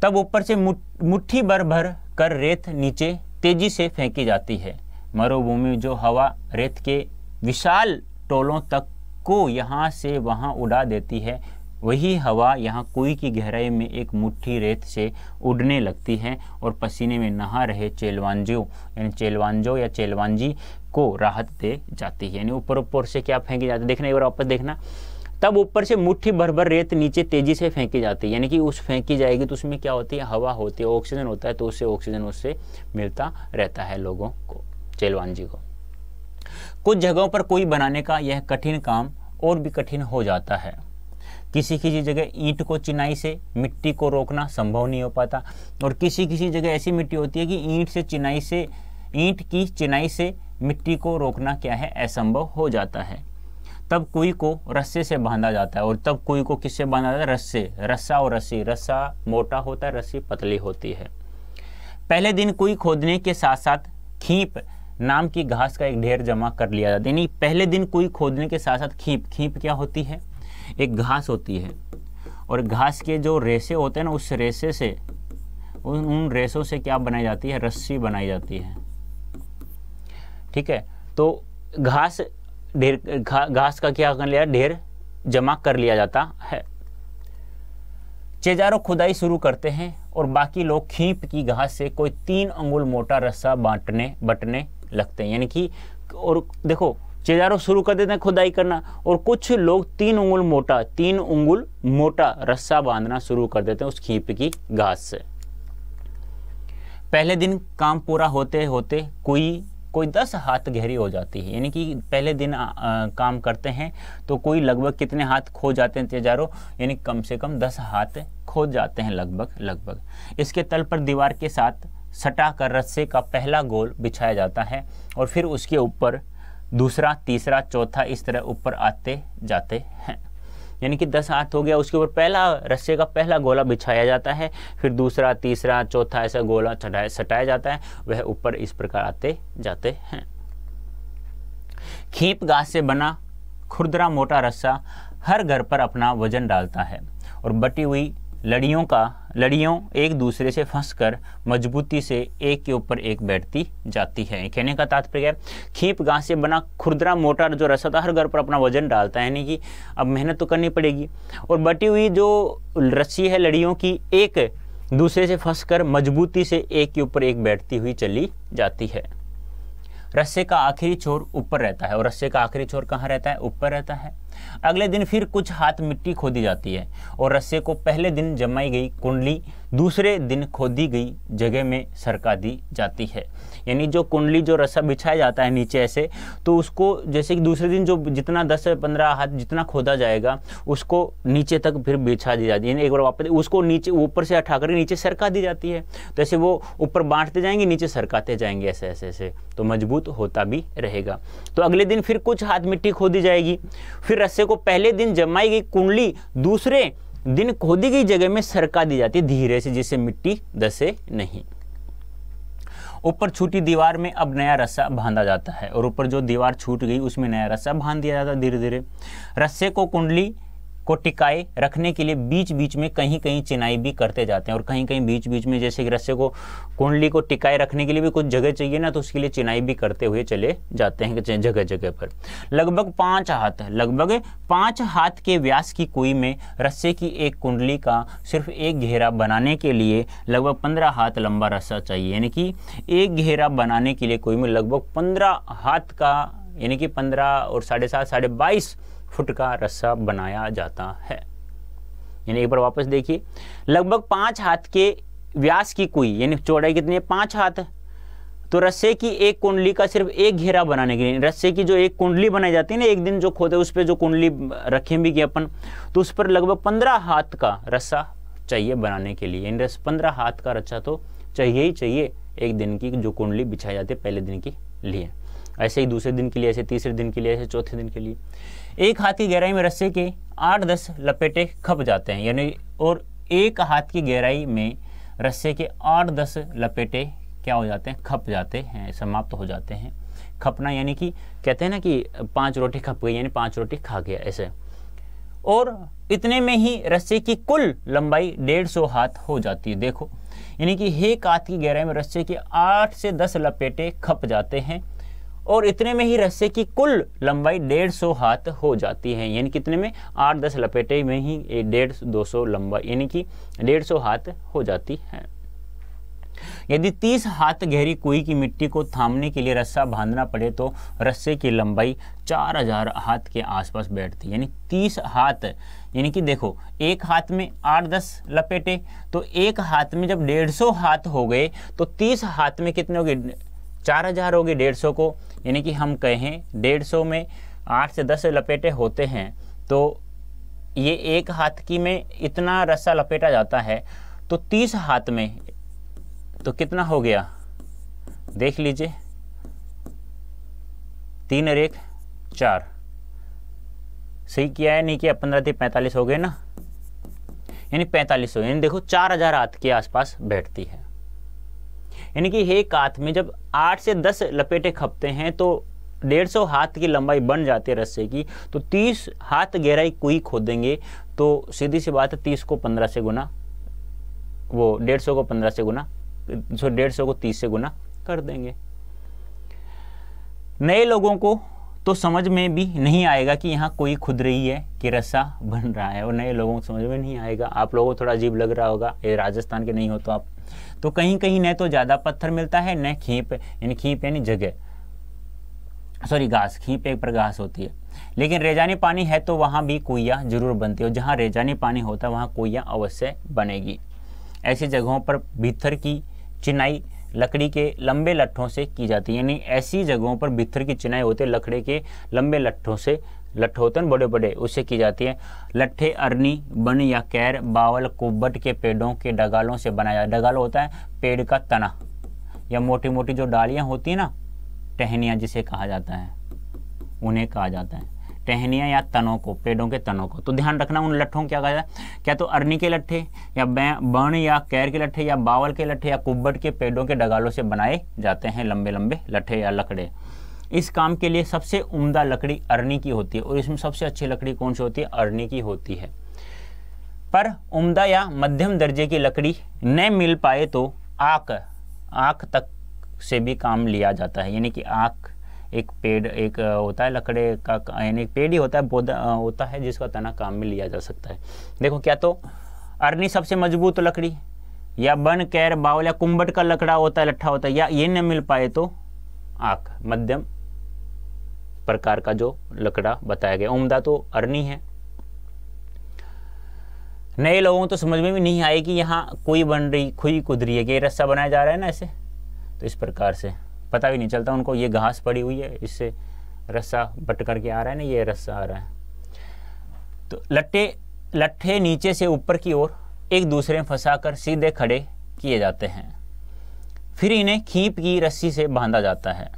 तब ऊपर से मुट्ठी भर भर कर रेत नीचे तेजी से फेंकी जाती है मरुभूमि जो हवा रेत के विशाल टोलों तक को यहाँ से वहाँ उड़ा देती है वही हवा यहाँ कुई की गहराई में एक मुट्ठी रेत से उड़ने लगती है और पसीने में नहा रहे चेलवांजो यानी चेलवांजो या चेलवांजी को राहत दे जाती है यानी ऊपर ऊपर से क्या फेंके जाते देखना एक बार वापस देखना तब ऊपर से मुट्ठी भर भर रेत नीचे तेजी से फेंकी जाती है यानी कि उस फेंकी जाएगी तो उसमें क्या होती है हवा होती है ऑक्सीजन होता है तो उससे ऑक्सीजन उससे मिलता रहता है लोगों को चेलवानजी को कुछ जगहों पर कोई बनाने का यह कठिन काम और भी कठिन हो जाता है किसी किसी जगह ईंट को चिनाई से मिट्टी को रोकना संभव नहीं हो पाता और किसी किसी जगह ऐसी मिट्टी होती है कि ईंट से चिनाई से ईंट की चिनाई से मिट्टी को रोकना क्या है असंभव हो जाता है तब कुई को रस्से से बांधा जाता है और तब कुई को किससे बांधा जाता है रस्से रस्सा और रस्सी रस्सा मोटा होता है रस्सी पतली होती है पहले दिन कुई खोदने के साथ साथ खीप नाम की घास का एक ढेर जमा कर लिया जाता है यानी पहले दिन कुई खोदने के साथ साथ खीप खीप क्या होती है एक घास होती है और घास के जो रेसे होते हैं ना उस रेसे से उन उन रेसों से क्या बनाई जाती है रस्सी बनाई जाती है ठीक है तो घास ढेर घास का क्या कर लिया ढेर जमा कर लिया जाता है चेजारो खुदाई शुरू करते हैं और बाकी लोग खींप की घास से कोई तीन अंगुल मोटा रस्सा बांटने बटने लगते हैं यानी कि और देखो चेजारों शुरू कर देते हैं खुदाई करना और कुछ लोग तीन उंगुल मोटा तीन उंगुल मोटा रस्सा बांधना शुरू कर देते हैं उस खीप की घास से पहले दिन काम पूरा होते होते कोई कोई दस हाथ गहरी हो जाती है यानी कि पहले दिन आ, आ, काम करते हैं तो कोई लगभग कितने हाथ खो जाते हैं तेजारो यानी कम से कम दस हाथ खो जाते हैं लगभग लगभग इसके तल पर दीवार के साथ सटा कर रस्से का पहला गोल बिछाया जाता है और फिर उसके ऊपर दूसरा तीसरा चौथा इस तरह ऊपर आते जाते हैं यानी कि दस हाथ हो गया उसके ऊपर पहला रस्से का पहला गोला बिछाया जाता है फिर दूसरा तीसरा चौथा ऐसा गोला चढ़ाया सटाया जाता है वह ऊपर इस प्रकार आते जाते हैं खीप घास से बना खुरदरा मोटा रस्सा हर घर पर अपना वजन डालता है और बटी हुई लड़ियों का लड़ियों एक दूसरे से फंसकर मजबूती से एक के ऊपर एक बैठती जाती है कहने का तात्पर्य है खीप घास से बना खुदरा मोटा जो रसदा हर घर पर अपना वजन डालता है यानी कि अब मेहनत तो करनी पड़ेगी और बटी हुई जो रस्सी है लड़ियों की एक दूसरे से फंसकर मजबूती से एक के ऊपर एक बैठती हुई चली जाती है रस्से का आखिरी छोर ऊपर रहता है और रस्से का आखिरी छोर कहाँ रहता है ऊपर रहता है अगले दिन फिर कुछ हाथ मिट्टी खोदी जाती है और रस्से को पहले दिन जमाई गई कुंडली दूसरे दिन खोदी गई जगह में सरका दी जाती है यानी जो कुंडली जो रस्सा बिछाया जाता है नीचे ऐसे तो उसको जैसे कि दूसरे दिन जो जितना दस से पंद्रह हाथ जितना खोदा जाएगा उसको नीचे तक फिर बिछा दी जाती है यानी एक बार वापस उसको नीचे ऊपर से हटा कर नीचे सरका दी जाती है तो ऐसे वो ऊपर बांटते जाएंगे नीचे सरकाते जाएंगे ऐसे ऐसे ऐसे तो मजबूत होता भी रहेगा तो अगले दिन फिर कुछ हाथ मिट्टी खोदी जाएगी फिर अमावस्या को पहले दिन जमाई गई कुंडली दूसरे दिन खोदी गई जगह में सरका दी जाती है धीरे से जिससे मिट्टी दसे नहीं ऊपर छूटी दीवार में अब नया रस्सा बांधा जाता है और ऊपर जो दीवार छूट गई उसमें नया रस्सा बांध दिया जाता है धीरे धीरे रस्से को कुंडली को टिकाए रखने के लिए बीच बीच में कहीं कहीं चिनाई भी करते जाते हैं और कहीं कहीं बीच बीच में जैसे कि रस्से को कुंडली को टिकाए रखने के लिए भी कुछ जगह चाहिए ना तो उसके लिए चिनाई भी करते हुए चले जाते हैं जगह जगह पर लगभग पाँच हाथ लगभग पाँच हाथ के व्यास की कुई में रस्से की एक कुंडली का सिर्फ एक घेरा बनाने के लिए लगभग पंद्रह हाथ लंबा रस्सा चाहिए यानी कि एक घेरा बनाने के लिए कुई में लगभग पंद्रह हाथ का यानी कि पंद्रह और साढ़े सात साढ़े बाईस फुट का रस्सा बनाया जाता है यानी एक बार वापस देखिए लगभग पांच हाथ के व्यास की कुई यानी चौड़ाई कितनी है पांच हाथ तो रस्से की एक कुंडली का सिर्फ एक घेरा बनाने के लिए रस्से की जो एक कुंडली बनाई जाती है ना एक दिन जो खोदे उस पर जो कुंडली रखें भी कि अपन तो उस पर लगभग पंद्रह हाथ का रस्सा चाहिए बनाने के लिए यानी पंद्रह हाथ का रस्सा तो चाहिए ही चाहिए एक दिन की जो कुंडली बिछाई जाती है पहले दिन के लिए ऐसे ही दूसरे दिन के लिए ऐसे तीसरे दिन के लिए ऐसे चौथे दिन के लिए एक हाथ की गहराई में रस्से के आठ दस लपेटे खप जाते हैं यानी और एक हाथ की गहराई में रस्से के आठ दस लपेटे क्या हो जाते हैं खप जाते हैं समाप्त हो जाते हैं खपना यानी कि कहते हैं ना कि पांच रोटी खप गई यानी पांच रोटी खा गया ऐसे और इतने में ही रस्से की कुल लंबाई डेढ़ सौ हाथ हो जाती है देखो यानी कि एक हाथ की गहराई में रस्से के आठ से दस लपेटे खप जाते हैं और इतने में ही रस्से की कुल लंबाई डेढ़ सौ हाथ हो जाती है यानी कितने में आठ दस लपेटे में ही डेढ़ दो सौ लंबा यानी कि डेढ़ सौ हाथ हो जाती है यदि 30 हाथ गहरी कुई की मिट्टी को थामने के लिए रस्सा बांधना पड़े तो रस्से की लंबाई 4000 हाथ के आसपास बैठती यानी 30 हाथ यानी कि देखो एक हाथ में आठ दस लपेटे तो एक हाथ में जब 150 हाथ हो गए तो 30 हाथ में कितने हो गए 4000 हो गए 150 को यानी कि हम कहें डेढ़ सौ में आठ से दस लपेटे होते हैं तो ये एक हाथ की में इतना रस्सा लपेटा जाता है तो तीस हाथ में तो कितना हो गया देख लीजिए तीन और एक चार सही किया है नहीं किया पंद्रह थी पैंतालीस हो गए ना यानी पैंतालीस हो यानी देखो चार हज़ार हाथ के आसपास बैठती है यानी कि एक हाथ में जब आठ से दस लपेटे खपते हैं तो डेढ़ सौ हाथ की लंबाई बन जाती है रस्से की तो तीस हाथ गहराई कुई खोदेंगे तो सीधी सी बात है तीस को पंद्रह से गुना वो डेढ़ सौ को पंद्रह से गुना सो डेढ़ सौ को तीस से गुना कर देंगे नए लोगों को तो समझ में भी नहीं आएगा कि यहाँ कोई खुद रही है कि रस्सा बन रहा है और नए लोगों को समझ में नहीं आएगा आप लोगों को थोड़ा अजीब लग रहा होगा ये राजस्थान के नहीं हो तो आप तो कहीं कहीं न तो ज़्यादा पत्थर मिलता है न खीप यानी खीप यानी जगह सॉरी घास खीप एक पर घास होती है लेकिन रेजानी पानी है तो वहाँ भी कुइया जरूर बनती है और जहाँ रेजानी पानी होता है वहाँ कुइया अवश्य बनेगी ऐसी जगहों पर भीतर की चिनाई लकड़ी के लंबे लट्ठों से की जाती है यानी ऐसी जगहों पर भित्तर की चिनाई होती है लकड़े के लंबे लट्ठों से लट्ठ होते हैं बड़े बड़े उससे की जाती है लट्ठे अरनी बन या कैर बावल कुब्बट के पेड़ों के डगालों से बनाया जाता डगाल होता है पेड़ का तना या मोटी मोटी जो डालियाँ होती हैं ना टहनियाँ जिसे कहा जाता है उन्हें कहा जाता है टहनिया या तनों को पेड़ों के तनों को तो ध्यान रखना उन लट्ठों क्या कहा क्या तो अरनी के लट्ठे या बण या कैर के लट्ठे या बावल के लट्ठे या कुब्बट के पेड़ों के डगालों से बनाए जाते हैं लंबे लंबे लट्ठे या लकड़े इस काम के लिए सबसे उम्दा लकड़ी अरनी की होती है और इसमें सबसे अच्छी लकड़ी कौन सी होती है अरनी की होती है पर उम्दा या मध्यम दर्जे की लकड़ी न मिल पाए तो आक आक तक से भी काम लिया जाता है यानी कि आँख एक पेड़ एक होता है लकड़े का यानी पेड़ ही होता है पौधा होता है जिसका तना काम में लिया जा सकता है देखो क्या तो अरनी सबसे मजबूत लकड़ी या बन कैर बावल या कुंभट का लकड़ा होता है लट्ठा होता है या ये न मिल पाए तो आँख मध्यम प्रकार का जो लकड़ा बताया गया उम्दा तो अरनी है नए लोगों को तो समझ में भी नहीं आएगी यहाँ कोई बन रही खुई कुदरी है कि रस्सा बनाया जा रहा है ना ऐसे तो इस प्रकार से पता भी नहीं चलता उनको ये घास पड़ी हुई है इससे रस्सा बट करके आ रहा है ना ये रस्सा आ रहा है तो लट्ठे लट्ठे नीचे से ऊपर की ओर एक दूसरे में कर सीधे खड़े किए जाते हैं फिर इन्हें खींप की रस्सी से बांधा जाता है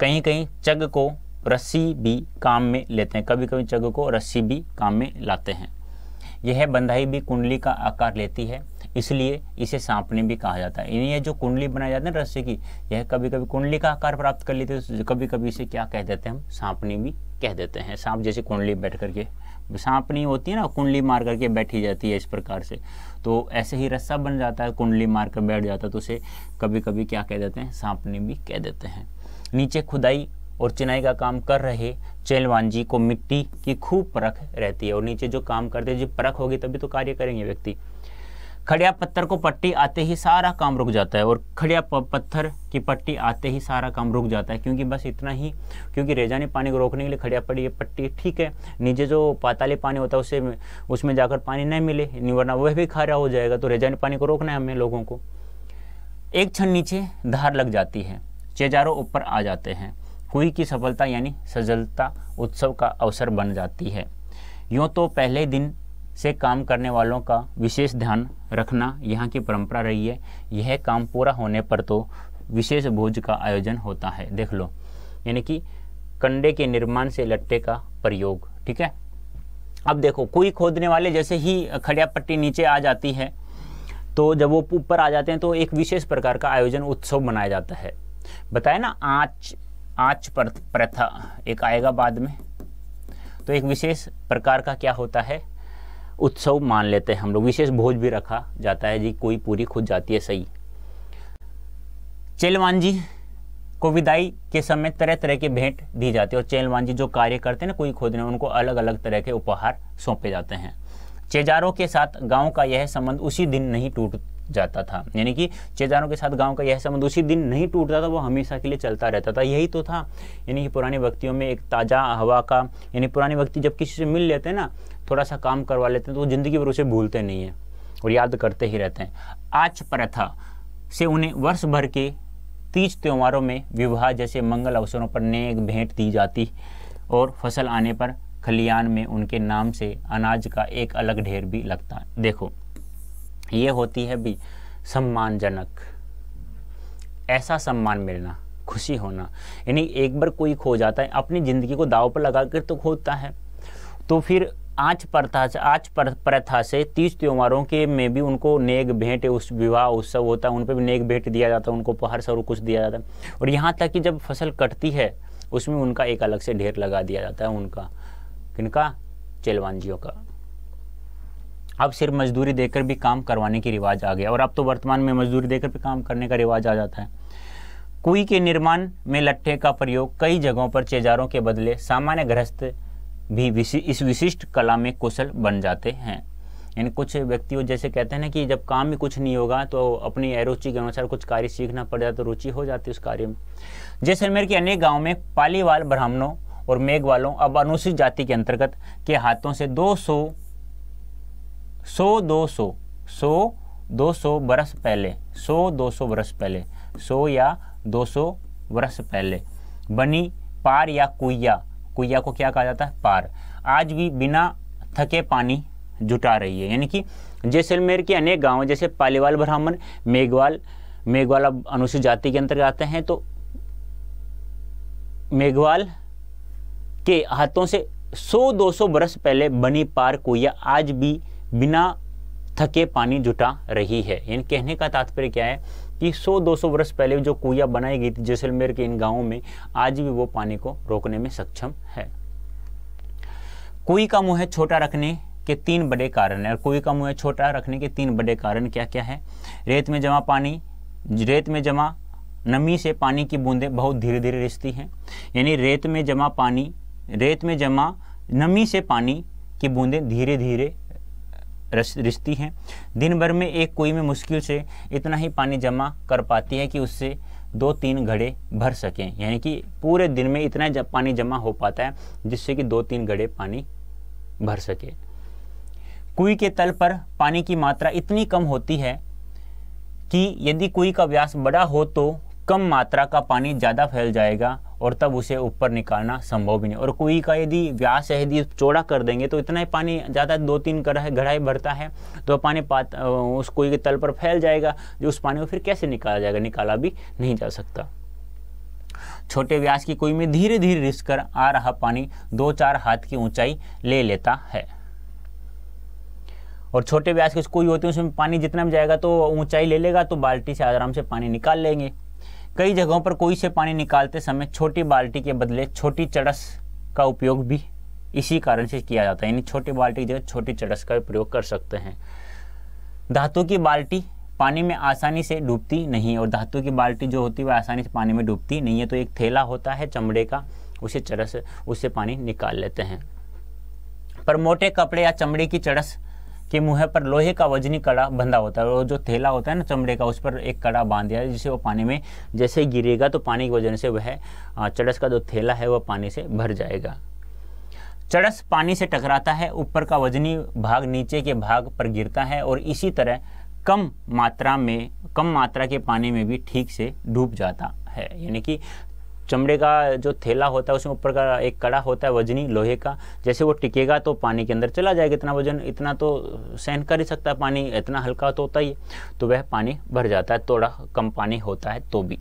कहीं कहीं चग को रस्सी भी काम में लेते हैं कभी कभी चग को रस्सी भी काम में लाते हैं यह बंधाई भी कुंडली का आकार लेती है इसलिए इसे सांपनी भी कहा जाता है इन्हें जो कुंडली बनाई जाती है रस्से की यह कभी कभी कुंडली का आकार प्राप्त कर लेते हैं तो कभी कभी इसे क्या कह देते हैं हम सांपनी भी कह देते हैं सांप जैसे कुंडली बैठ करके सांपनी होती है ना कुंडली मार करके बैठी जाती है इस प्रकार से तो ऐसे ही रस्सा बन जाता है कुंडली मार कर बैठ जाता है तो उसे कभी कभी क्या कह देते हैं सांपनी भी कह देते हैं नीचे खुदाई और चिनाई का काम कर रहे जी को मिट्टी की खूब परख रहती है और नीचे जो काम करते हैं जो परख होगी तभी तो कार्य करेंगे व्यक्ति खड़िया पत्थर को पट्टी आते ही सारा काम रुक जाता है और खड़िया पत्थर की पट्टी आते ही सारा काम रुक जाता है क्योंकि बस इतना ही क्योंकि रेजानी पानी को रोकने के लिए खड़िया पड़ी पट्टी ठीक है नीचे जो पाताली पानी होता है उसे उसमें जाकर पानी नहीं मिले वरना वह भी खारा हो जाएगा तो रेजानी पानी को रोकना है हमें लोगों को एक क्षण नीचे धार लग जाती है चेजारों ऊपर आ जाते हैं कुई की सफलता यानी सजलता उत्सव का अवसर बन जाती है यूँ तो पहले दिन से काम करने वालों का विशेष ध्यान रखना यहाँ की परंपरा रही है यह काम पूरा होने पर तो विशेष भोज का आयोजन होता है देख लो यानी कि कंडे के निर्माण से लट्टे का प्रयोग ठीक है अब देखो कोई खोदने वाले जैसे ही खड़िया पट्टी नीचे आ जाती है तो जब वो ऊपर आ जाते हैं तो एक विशेष प्रकार का आयोजन उत्सव मनाया जाता है बताए ना आँच आँच प्रथा एक आएगा बाद में तो एक विशेष प्रकार का क्या होता है उत्सव मान लेते हैं हम लोग विशेष भोज भी रखा जाता है जी कोई पूरी खुद जाती है सही चेलवान जी को विदाई के समय तरह तरह के भेंट दी जाती है और चेलवान जी जो कार्य करते हैं ना कोई खोदने उनको अलग अलग तरह के उपहार सौंपे जाते हैं चेजारों के साथ गांव का यह संबंध उसी दिन नहीं टूट जाता था यानी कि चेजारों के साथ गांव का यह संबंध उसी दिन नहीं टूटता था वो हमेशा के लिए चलता रहता था यही तो था यानी कि पुरानी व्यक्तियों में एक ताज़ा हवा का यानी पुरानी व्यक्ति जब किसी से मिल लेते हैं ना थोड़ा सा काम करवा लेते हैं तो वो ज़िंदगी भर उसे भूलते नहीं हैं और याद करते ही रहते हैं आज प्रथा से उन्हें वर्ष भर के तीज त्योहारों में विवाह जैसे मंगल अवसरों पर नेक भेंट दी जाती और फसल आने पर खलियान में उनके नाम से अनाज का एक अलग ढेर भी लगता है देखो ये होती है भी सम्मानजनक ऐसा सम्मान मिलना खुशी होना यानी एक बार कोई खो जाता है अपनी ज़िंदगी को दाव पर लगा कर तो खोता है तो फिर आज प्रथा से आज प्रथा से तीज त्योहारों के में भी उनको नेक भेंट उस विवाह उत्सव होता है उन पर भी नेक भेंट दिया जाता है उनको उपहार स्वरूप कुछ दिया जाता है और यहाँ तक कि जब फसल कटती है उसमें उनका एक अलग से ढेर लगा दिया जाता है उनका किनका चेलवानजियों का अब सिर्फ मजदूरी देकर भी काम करवाने की रिवाज आ गया और अब तो वर्तमान में मजदूरी देकर भी काम करने का रिवाज आ जाता है कुई के निर्माण में लट्ठे का प्रयोग कई जगहों पर चेजारों के बदले सामान्य गृहस्थ भी विशि, इस विशिष्ट कला में कुशल बन जाते हैं यानी कुछ व्यक्तियों जैसे कहते हैं ना कि जब काम ही कुछ नहीं होगा तो अपनी अरुचि के अनुसार कुछ कार्य सीखना पड़ जाए तो रुचि हो जाती है उस कार्य में जैसलमेर के अनेक गाँव में पालीवाल ब्राह्मणों और मेघवालों अब अनुसूचित जाति के अंतर्गत के हाथों से 200 सौ दो सौ सौ दो सौ बरस पहले सौ दो सौ बरस पहले सौ या दो सौ बरस पहले बनी पार या कुया कुया को क्या कहा जाता है पार आज भी बिना थके पानी जुटा रही है यानी कि जैसलमेर के अनेक गांव जैसे पालीवाल ब्राह्मण मेघवाल मेघवाल अब अनुसूचित जाति के अंतर्गत आते हैं तो मेघवाल के हाथों से 100-200 बरस पहले बनी पार कोया आज भी बिना थके पानी जुटा रही है यानी कहने का तात्पर्य क्या है कि 100-200 वर्ष पहले जो कुया बनाई गई थी जैसलमेर के इन गांवों में आज भी वो पानी को रोकने में सक्षम है कुई का मुँह छोटा रखने के तीन बड़े कारण है और कुई का मुंह छोटा रखने के तीन बड़े कारण क्या क्या है रेत में जमा पानी रेत में जमा नमी से पानी की बूंदें बहुत धीरे धीरे रिसती हैं यानी रेत में जमा पानी रेत में जमा नमी से पानी की बूंदें धीरे धीरे रिश्ती हैं दिन भर में एक कुएं में मुश्किल से इतना ही पानी जमा कर पाती है कि उससे दो तीन घड़े भर सकें यानी कि पूरे दिन में इतना जब पानी जमा हो पाता है जिससे कि दो तीन घड़े पानी भर सके कुएं के तल पर पानी की मात्रा इतनी कम होती है कि यदि कुएं का व्यास बड़ा हो तो कम मात्रा का पानी ज़्यादा फैल जाएगा और तब उसे ऊपर निकालना संभव भी नहीं और कुएं का यदि व्यास है यदि चौड़ा कर देंगे तो इतना ही पानी ज़्यादा दो तीन गढ़ाई गढ़ाई भरता है तो पानी पात उस कुएं के तल पर फैल जाएगा जो उस पानी को फिर कैसे निकाला जाएगा निकाला भी नहीं जा सकता छोटे व्यास की कुएं में धीरे धीरे रिस कर आ रहा पानी दो चार हाथ की ऊंचाई ले लेता है और छोटे व्यास की कुएं होती है उसमें पानी जितना भी जाएगा तो ऊंचाई ले लेगा तो बाल्टी से आराम से पानी निकाल लेंगे कई जगहों पर कोई से पानी निकालते समय छोटी बाल्टी के बदले छोटी चड़स का उपयोग भी इसी कारण से किया जाता है यानी छोटी बाल्टी की जगह छोटी चड़स का प्रयोग कर सकते हैं धातु की बाल्टी पानी में आसानी से डूबती नहीं है और धातु की बाल्टी जो होती है वह आसानी से पानी में डूबती नहीं है तो एक थैला होता है चमड़े का उसे चरस उससे पानी निकाल लेते हैं पर मोटे कपड़े या चमड़े की चरस के मुँह पर लोहे का वजनी कड़ा बंधा होता है और जो थैला होता है ना चमड़े का उस पर एक कड़ा बांध दिया जिससे वो पानी में जैसे गिरेगा तो पानी की वजन से वह चड़स का जो थैला है वह पानी से भर जाएगा चड़स पानी से टकराता है ऊपर का वजनी भाग नीचे के भाग पर गिरता है और इसी तरह कम मात्रा में कम मात्रा के पानी में भी ठीक से डूब जाता है यानी कि चमड़े का जो थैला होता है उसमें ऊपर का एक कड़ा होता है वजनी लोहे का जैसे वो टिकेगा तो पानी के अंदर चला जाएगा इतना वजन इतना तो सहन कर ही सकता है पानी इतना हल्का तो होता ही तो वह पानी भर जाता है थोड़ा कम पानी होता है तो भी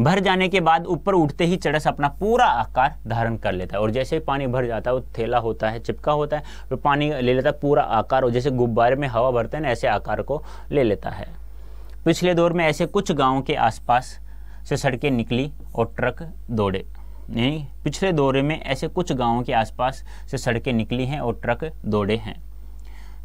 भर जाने के बाद ऊपर उठते ही चढ़स अपना पूरा आकार धारण कर लेता है और जैसे पानी भर जाता है वो थैला होता है चिपका होता है वो पानी ले लेता है पूरा आकार और जैसे गुब्बारे में हवा भरते हैं ना ऐसे आकार को ले लेता है पिछले दौर में ऐसे कुछ गाँव के आसपास से सड़कें निकली और ट्रक दौड़े यानी पिछले दौरे में ऐसे कुछ गांवों के आसपास से सड़कें निकली हैं और ट्रक दौड़े हैं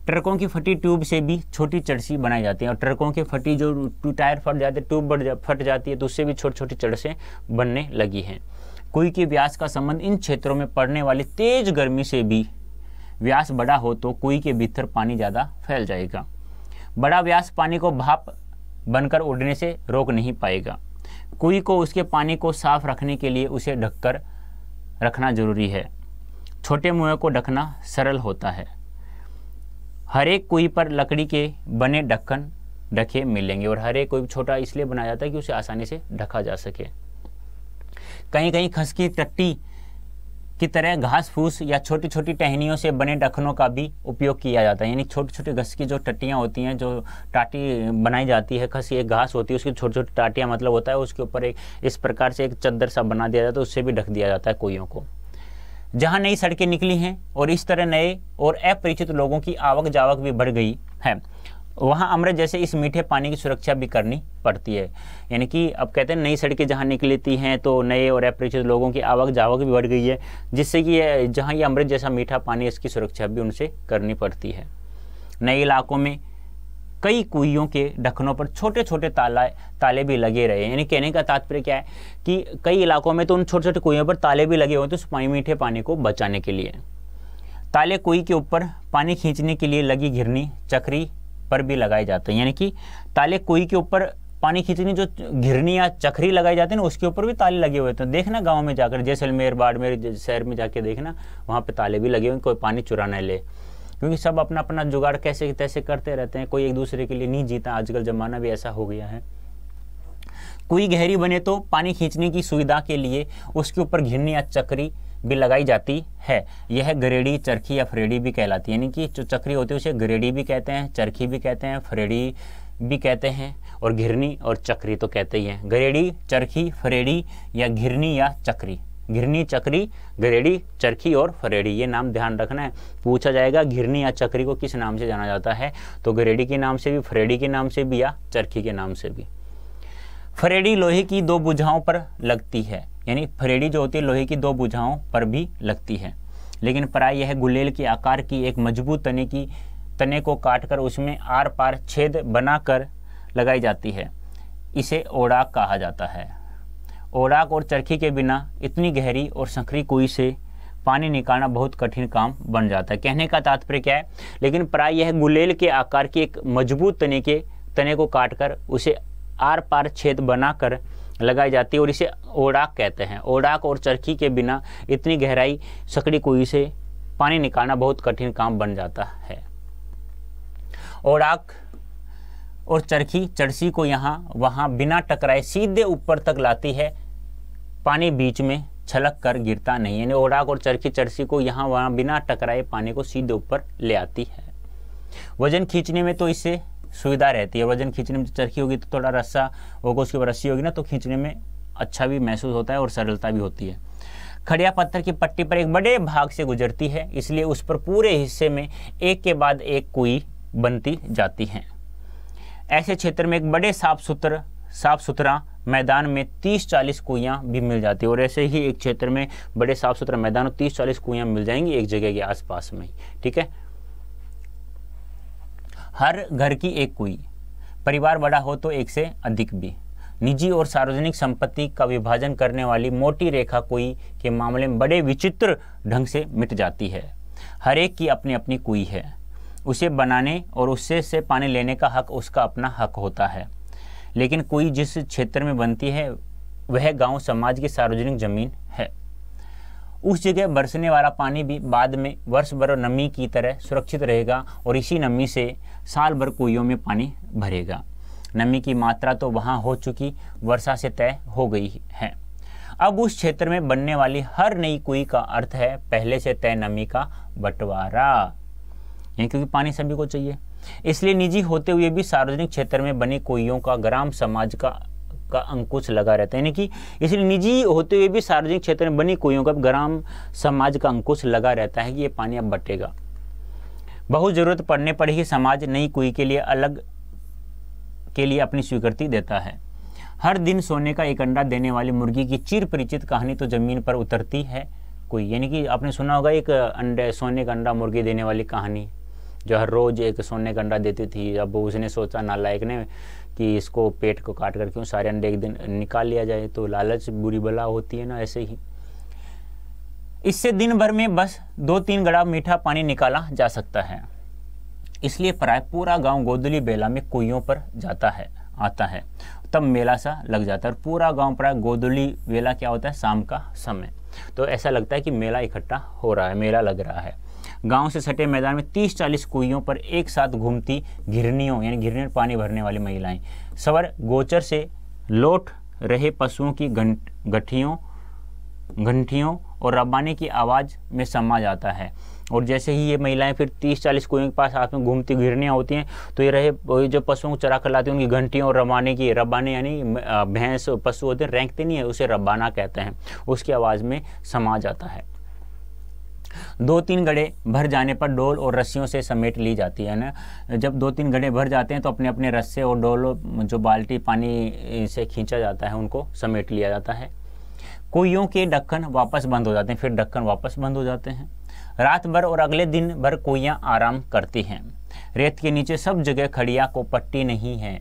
ट्रकों की फटी ट्यूब से भी छोटी चर्सी बनाई जाती हैं और ट्रकों के फटी जो टायर फट जाते ट्यूब बढ़ जा फट जाती है तो उससे भी छोटी छोटी चर्से बनने लगी हैं कोई के व्यास का संबंध इन क्षेत्रों में पड़ने वाली तेज गर्मी से भी व्यास बड़ा हो तो कुई के भीतर पानी ज़्यादा फैल जाएगा बड़ा व्यास पानी को भाप बनकर उड़ने से रोक नहीं पाएगा कुएं को उसके पानी को साफ रखने के लिए उसे ढककर रखना जरूरी है छोटे मुँह को ढकना सरल होता है हर एक कुएं पर लकड़ी के बने ढक्कन ढके मिलेंगे और हर एक कोई छोटा इसलिए बनाया जाता है कि उसे आसानी से ढका जा सके कहीं कहीं खसकी टट्टी की तरह घास फूस या छोटी छोटी टहनियों से बने डखनों का भी उपयोग किया जाता है यानी छोटी छोटी घस की जो टट्टियाँ होती हैं जो टाटी बनाई जाती है खस एक घास होती है उसकी छोटी छोटी टाटियाँ मतलब होता है उसके ऊपर एक इस प्रकार से एक चद्दर सा बना दिया जाता है उससे भी ढक दिया जाता है कोयों को जहाँ नई सड़कें निकली हैं और इस तरह नए और अपरिचित लोगों की आवक जावक भी बढ़ गई है वहाँ अमृत जैसे इस मीठे पानी की सुरक्षा भी करनी पड़ती है यानी कि अब कहते हैं नई सड़कें जहाँ निकलती हैं तो नए और अपरिचित लोगों की आवक जावक भी बढ़ गई है जिससे कि जहाँ ये अमृत जैसा मीठा पानी इसकी सुरक्षा भी उनसे करनी पड़ती है नए इलाकों में कई कुइयों के ढक्कनों पर छोटे छोटे ताला ताले भी लगे रहे यानी कहने का तात्पर्य क्या है कि कई इलाकों में तो उन छोटे छोटे कुइयों पर ताले भी लगे हुए थे उस तो पानी मीठे पानी को बचाने के लिए ताले कुई के ऊपर पानी खींचने के लिए लगी घिरनी चक्री पर भी लगाए जाते हैं यानी कि ताले कोई के ऊपर पानी खींचने जो घिरनी या चखरी लगाई जाती है ना उसके ऊपर भी ताले लगे हुए होते हैं देखना गांव में जाकर जैसलमेर बाड़मेर शहर में जाके देखना वहाँ पे ताले भी लगे हुए कोई पानी चुरा ना ले क्योंकि सब अपना अपना जुगाड़ कैसे तैसे करते रहते हैं कोई एक दूसरे के लिए नहीं जीता आजकल ज़माना भी ऐसा हो गया है कोई गहरी बने तो पानी खींचने की सुविधा के लिए उसके ऊपर घिरनी या चक्री भी लगाई जाती है यह ग्रेडी चरखी या फ्रेडी भी कहलाती है यानी कि जो चक्री होती है उसे ग्रेडी भी कहते हैं चरखी भी कहते हैं फ्रेडी भी कहते हैं और घिरनी और चक्री तो कहते ही हैं ग्रेडी चरखी फ्रेडी या घिरनी या चक्री घिरनी चक्री ग्रेडी चरखी और फरेड़ी ये नाम ध्यान रखना है पूछा जाएगा घिरनी या चक्री को किस नाम से जाना जाता है तो ग्रेडी के नाम से भी फरेड़ी के नाम से भी या चरखी के नाम से भी फरेड़ी लोहे की दो बुझाओं पर लगती है यानी फरेडी जो होती है लोहे की दो बुझाओं पर भी लगती है लेकिन प्राय यह गुलेल के आकार की एक मजबूत तने की तने को काटकर उसमें आर पार छेद बनाकर लगाई जाती है इसे ओड़ाक कहा जाता है ओड़ाक और चरखी के बिना इतनी गहरी और संखरी कुई से पानी निकालना बहुत कठिन काम बन जाता है कहने का तात्पर्य क्या है लेकिन प्राय यह गुलेल के आकार की एक मजबूत तने के तने को काटकर उसे आर पार छेद बनाकर लगाई जाती है और इसे ओडाक कहते हैं ओडाक और चरखी के बिना इतनी गहराई सकड़ी कुई से पानी निकालना बहुत कठिन काम बन जाता है ओडाक और चरखी चरसी को यहाँ वहाँ बिना टकराए सीधे ऊपर तक लाती है पानी बीच में छलक कर गिरता नहीं यानी ओडाक और चरखी चरसी को यहाँ वहाँ बिना टकराए पानी को सीधे ऊपर ले आती है वजन खींचने में तो इसे सुविधा रहती है वजन खींचने में चरखी होगी तो थोड़ा रस्सा होगा उसके ऊपर रस्सी होगी ना तो खींचने में अच्छा भी महसूस होता है और सरलता भी होती है खड़िया पत्थर की पट्टी पर एक बड़े भाग से गुजरती है इसलिए उस पर पूरे हिस्से में एक के बाद एक कुई बनती जाती हैं ऐसे क्षेत्र में एक बड़े साफ सुथर साफ सुथरा मैदान में 30-40 कुइयाँ भी मिल जाती है और ऐसे ही एक क्षेत्र में बड़े साफ सुथरा मैदान और 30-40 कुइयाँ मिल जाएंगी एक जगह के आसपास में ठीक है हर घर की एक कुई परिवार बड़ा हो तो एक से अधिक भी निजी और सार्वजनिक संपत्ति का विभाजन करने वाली मोटी रेखा कोई के मामले में बड़े विचित्र ढंग से मिट जाती है हर एक की अपनी अपनी कुई है उसे बनाने और उससे से पानी लेने का हक उसका अपना हक होता है लेकिन कुई जिस क्षेत्र में बनती है वह गांव समाज की सार्वजनिक जमीन है उस जगह बरसने वाला पानी भी बाद में वर्ष भर नमी की तरह सुरक्षित रहेगा और इसी नमी से साल भर कुइयों में पानी भरेगा नमी की मात्रा तो वहाँ हो चुकी वर्षा से तय हो गई है अब उस क्षेत्र में बनने वाली हर नई कुई का अर्थ है पहले से तय नमी का बंटवारा यानी क्योंकि पानी सभी को चाहिए इसलिए निजी होते हुए भी सार्वजनिक क्षेत्र में बनी कुइयों का ग्राम समाज का का अंकुश लगा रहता है यानी कि इसलिए निजी होते हुए भी सार्वजनिक क्षेत्र में बनी कुओं का ग्राम समाज का अंकुश लगा रहता है कि ये पानी अब बटेगा बहुत ज़रूरत पड़ने पर ही समाज नई कुई के लिए अलग के लिए अपनी स्वीकृति देता है हर दिन सोने का एक अंडा देने वाली मुर्गी की चिर परिचित कहानी तो ज़मीन पर उतरती है कोई यानी कि आपने सुना होगा एक अंडे सोने का अंडा मुर्गी देने वाली कहानी जो हर रोज़ एक सोने का अंडा देती थी अब उसने सोचा नालायक ने कि इसको पेट को काट कर क्यों सारे अंडे एक दिन निकाल लिया जाए तो लालच बुरी बला होती है ना ऐसे ही इससे दिन भर में बस दो तीन गड़ा मीठा पानी निकाला जा सकता है इसलिए प्राय पूरा गांव गोदली बेला में कुइयों पर जाता है आता है तब मेला सा लग जाता है और पूरा गांव प्राय गोदली वेला क्या होता है शाम का समय तो ऐसा लगता है कि मेला इकट्ठा हो रहा है मेला लग रहा है गांव से सटे मैदान में 30-40 कुइयों पर एक साथ घूमती घिरनियों यानी घिरनी में पानी भरने वाली महिलाएं सवर गोचर से लौट रहे पशुओं की घंट गठियों घंटियों और रबाने की आवाज़ में समा जाता है और जैसे ही ये महिलाएं फिर 30-40 कुएं के पास आप में घूमती घिरनियाँ होती हैं तो ये रहे जो पशुओं को चरा कर लाती हैं उनकी घंटियों और रबाने की रबाने यानी भैंस पशु होते हैं रेंकते नहीं है उसे रबाना कहते हैं उसकी आवाज़ में समा जाता है दो तीन गड़े भर जाने पर डोल और रस्सियों से समेट ली जाती है ना जब दो तीन गड़े भर जाते हैं तो अपने अपने रस्से और डोल जो बाल्टी पानी से खींचा जाता है उनको समेट लिया जाता है कुइयों के ढक्कन वापस बंद हो जाते हैं फिर ढक्कन वापस बंद हो जाते हैं रात भर और अगले दिन भर कुइयाँ आराम करती हैं रेत के नीचे सब जगह खड़िया को पट्टी नहीं है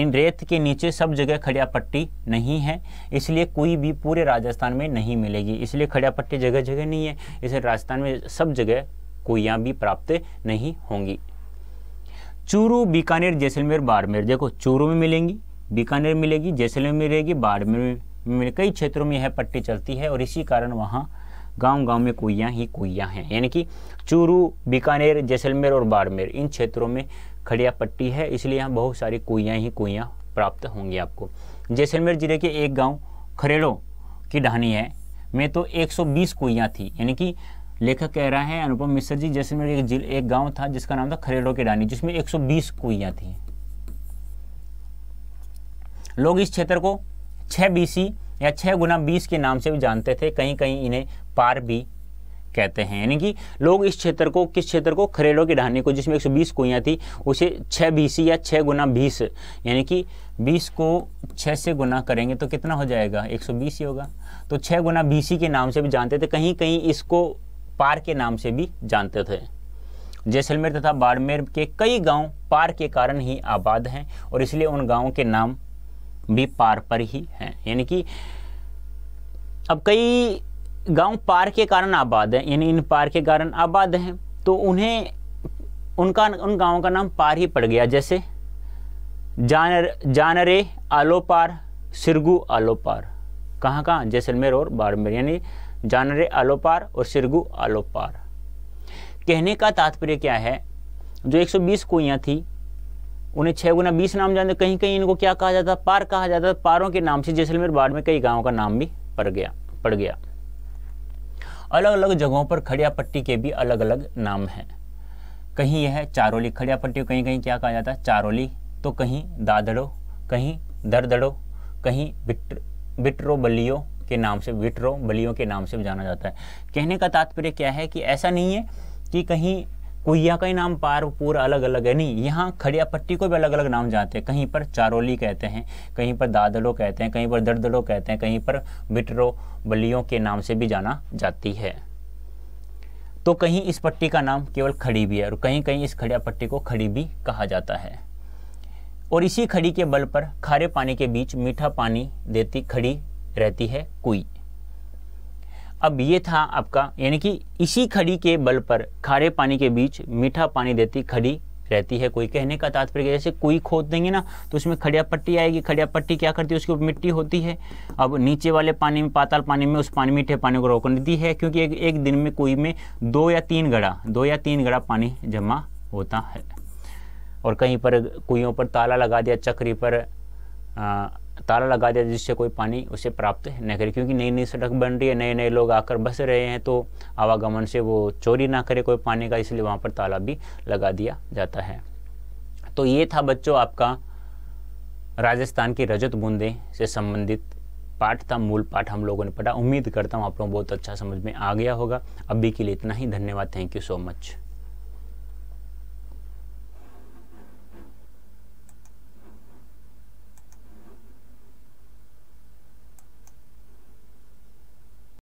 इन रेत के नीचे सब जगह खड़िया पट्टी नहीं है इसलिए कोई भी पूरे राजस्थान में नहीं मिलेगी इसलिए खड़िया पट्टी जगह जगह नहीं है इसलिए राजस्थान में सब जगह कोइयाँ भी प्राप्त नहीं होंगी चूरू बीकानेर जैसलमेर बाड़मेर देखो चूरू में मिलेंगी बीकानेर मिलेगी जैसलमेर मिलेगी बाड़मेर में कई क्षेत्रों में यह पट्टी चलती है और इसी कारण वहाँ गांव-गांव में कुइयाँ ही कुइयाँ हैं यानी कि चूरू बीकानेर जैसलमेर और बाड़मेर इन क्षेत्रों में खड़िया पट्टी है इसलिए यहाँ बहुत सारी कुइयाँ ही कुइयाँ प्राप्त होंगी आपको जैसलमेर जिले के एक गाँव खरेड़ो की ढहानी है में तो 120 कुइयाँ थी यानी कि लेखक कह रहा है अनुपम मिश्र जी जैसलमेर एक जिल एक गांव था जिसका नाम था खरेड़ो की डानी जिसमें 120 कुइयाँ थी लोग इस क्षेत्र को 6 बीसी या 6 गुना बीस के नाम से भी जानते थे कहीं कहीं इन्हें पार भी कहते हैं यानी कि लोग इस क्षेत्र को किस क्षेत्र को खरेड़ों की ढानी को जिसमें 120 कुइयाँ थी उसे छः बीसी या छः गुना बीस यानी कि 20 को 6 से गुना करेंगे तो कितना हो जाएगा 120 ही होगा तो 6 गुना बीस के नाम से भी जानते थे कहीं कहीं इसको पार के नाम से भी जानते थे जैसलमेर तथा बाड़मेर के कई गाँव पार के कारण ही आबाद हैं और इसलिए उन गाँव के नाम भी पार पर ही हैं यानी कि अब कई गांव पार के कारण आबाद है यानी इन पार के कारण आबाद हैं तो उन्हें उनका उन गांव का नाम पार ही पड़ गया जैसे जानर जानरे आलो पार सिरगु आलो पार कहाँ कहाँ जैसलमेर और बाड़मेर यानी जानरे आलो पार और सिरगु आलो पार कहने का तात्पर्य क्या है जो 120 कुइयाँ थी उन्हें छः गुना बीस नाम जानते कहीं कहीं इनको क्या कहा जाता पार कहा जाता पारों के नाम से जैसलमेर बाड़मेर में कई गाँव का नाम भी पड़ गया पड़ गया अलग अलग जगहों पर खड़िया पट्टी के भी अलग अलग नाम हैं कहीं यह है चारोली खड़िया पट्टी कहीं कहीं क्या कहा जाता है चारोली तो कहीं दादड़ो कहीं दरदड़ो कहीं बिट बिट्रो बलियो के नाम से विट्रो बलियों के नाम से जाना जाता है कहने का तात्पर्य क्या है कि ऐसा नहीं है कि कहीं कुया का ही नाम पार अलग अलग है नहीं यहाँ खड़िया पट्टी को भी अलग अलग नाम जानते हैं कहीं पर चारोली कहते हैं कहीं पर दादलो कहते हैं कहीं पर दर्दलो कहते हैं कहीं पर बिटरो बलियों के नाम से भी जाना जाती है तो कहीं इस पट्टी का नाम केवल खड़ी भी है और कहीं कहीं इस खड़िया पट्टी को खड़ी भी कहा जाता है और इसी खड़ी के बल पर खारे पानी के बीच मीठा पानी देती खड़ी रहती है कुई अब ये था आपका यानी कि इसी खड़ी के बल पर खारे पानी के बीच मीठा पानी देती खड़ी रहती है कोई कहने का तात्पर्य जैसे कोई खोद देंगे ना तो उसमें खड़िया पट्टी आएगी खड़िया पट्टी क्या करती है उसके ऊपर मिट्टी होती है अब नीचे वाले पानी में पाताल पानी में उस पानी मीठे पानी को रोक देती है क्योंकि एक, एक दिन में कोई में दो या तीन गड़ा दो या तीन गड़ा पानी जमा होता है और कहीं पर कुइयों पर ताला लगा दिया चक्री पर आ, ताला लगा दिया जिससे कोई पानी उसे प्राप्त न करे क्योंकि नई नई सड़क बन रही है नए नए लोग आकर बस रहे हैं तो आवागमन से वो चोरी ना करे कोई पानी का इसलिए वहाँ पर ताला भी लगा दिया जाता है तो ये था बच्चों आपका राजस्थान की रजत बूंदे से संबंधित पाठ था मूल पाठ हम लोगों ने पढ़ा उम्मीद करता हूँ आप लोगों को बहुत अच्छा समझ में आ गया होगा अभी के लिए इतना ही धन्यवाद थैंक यू सो मच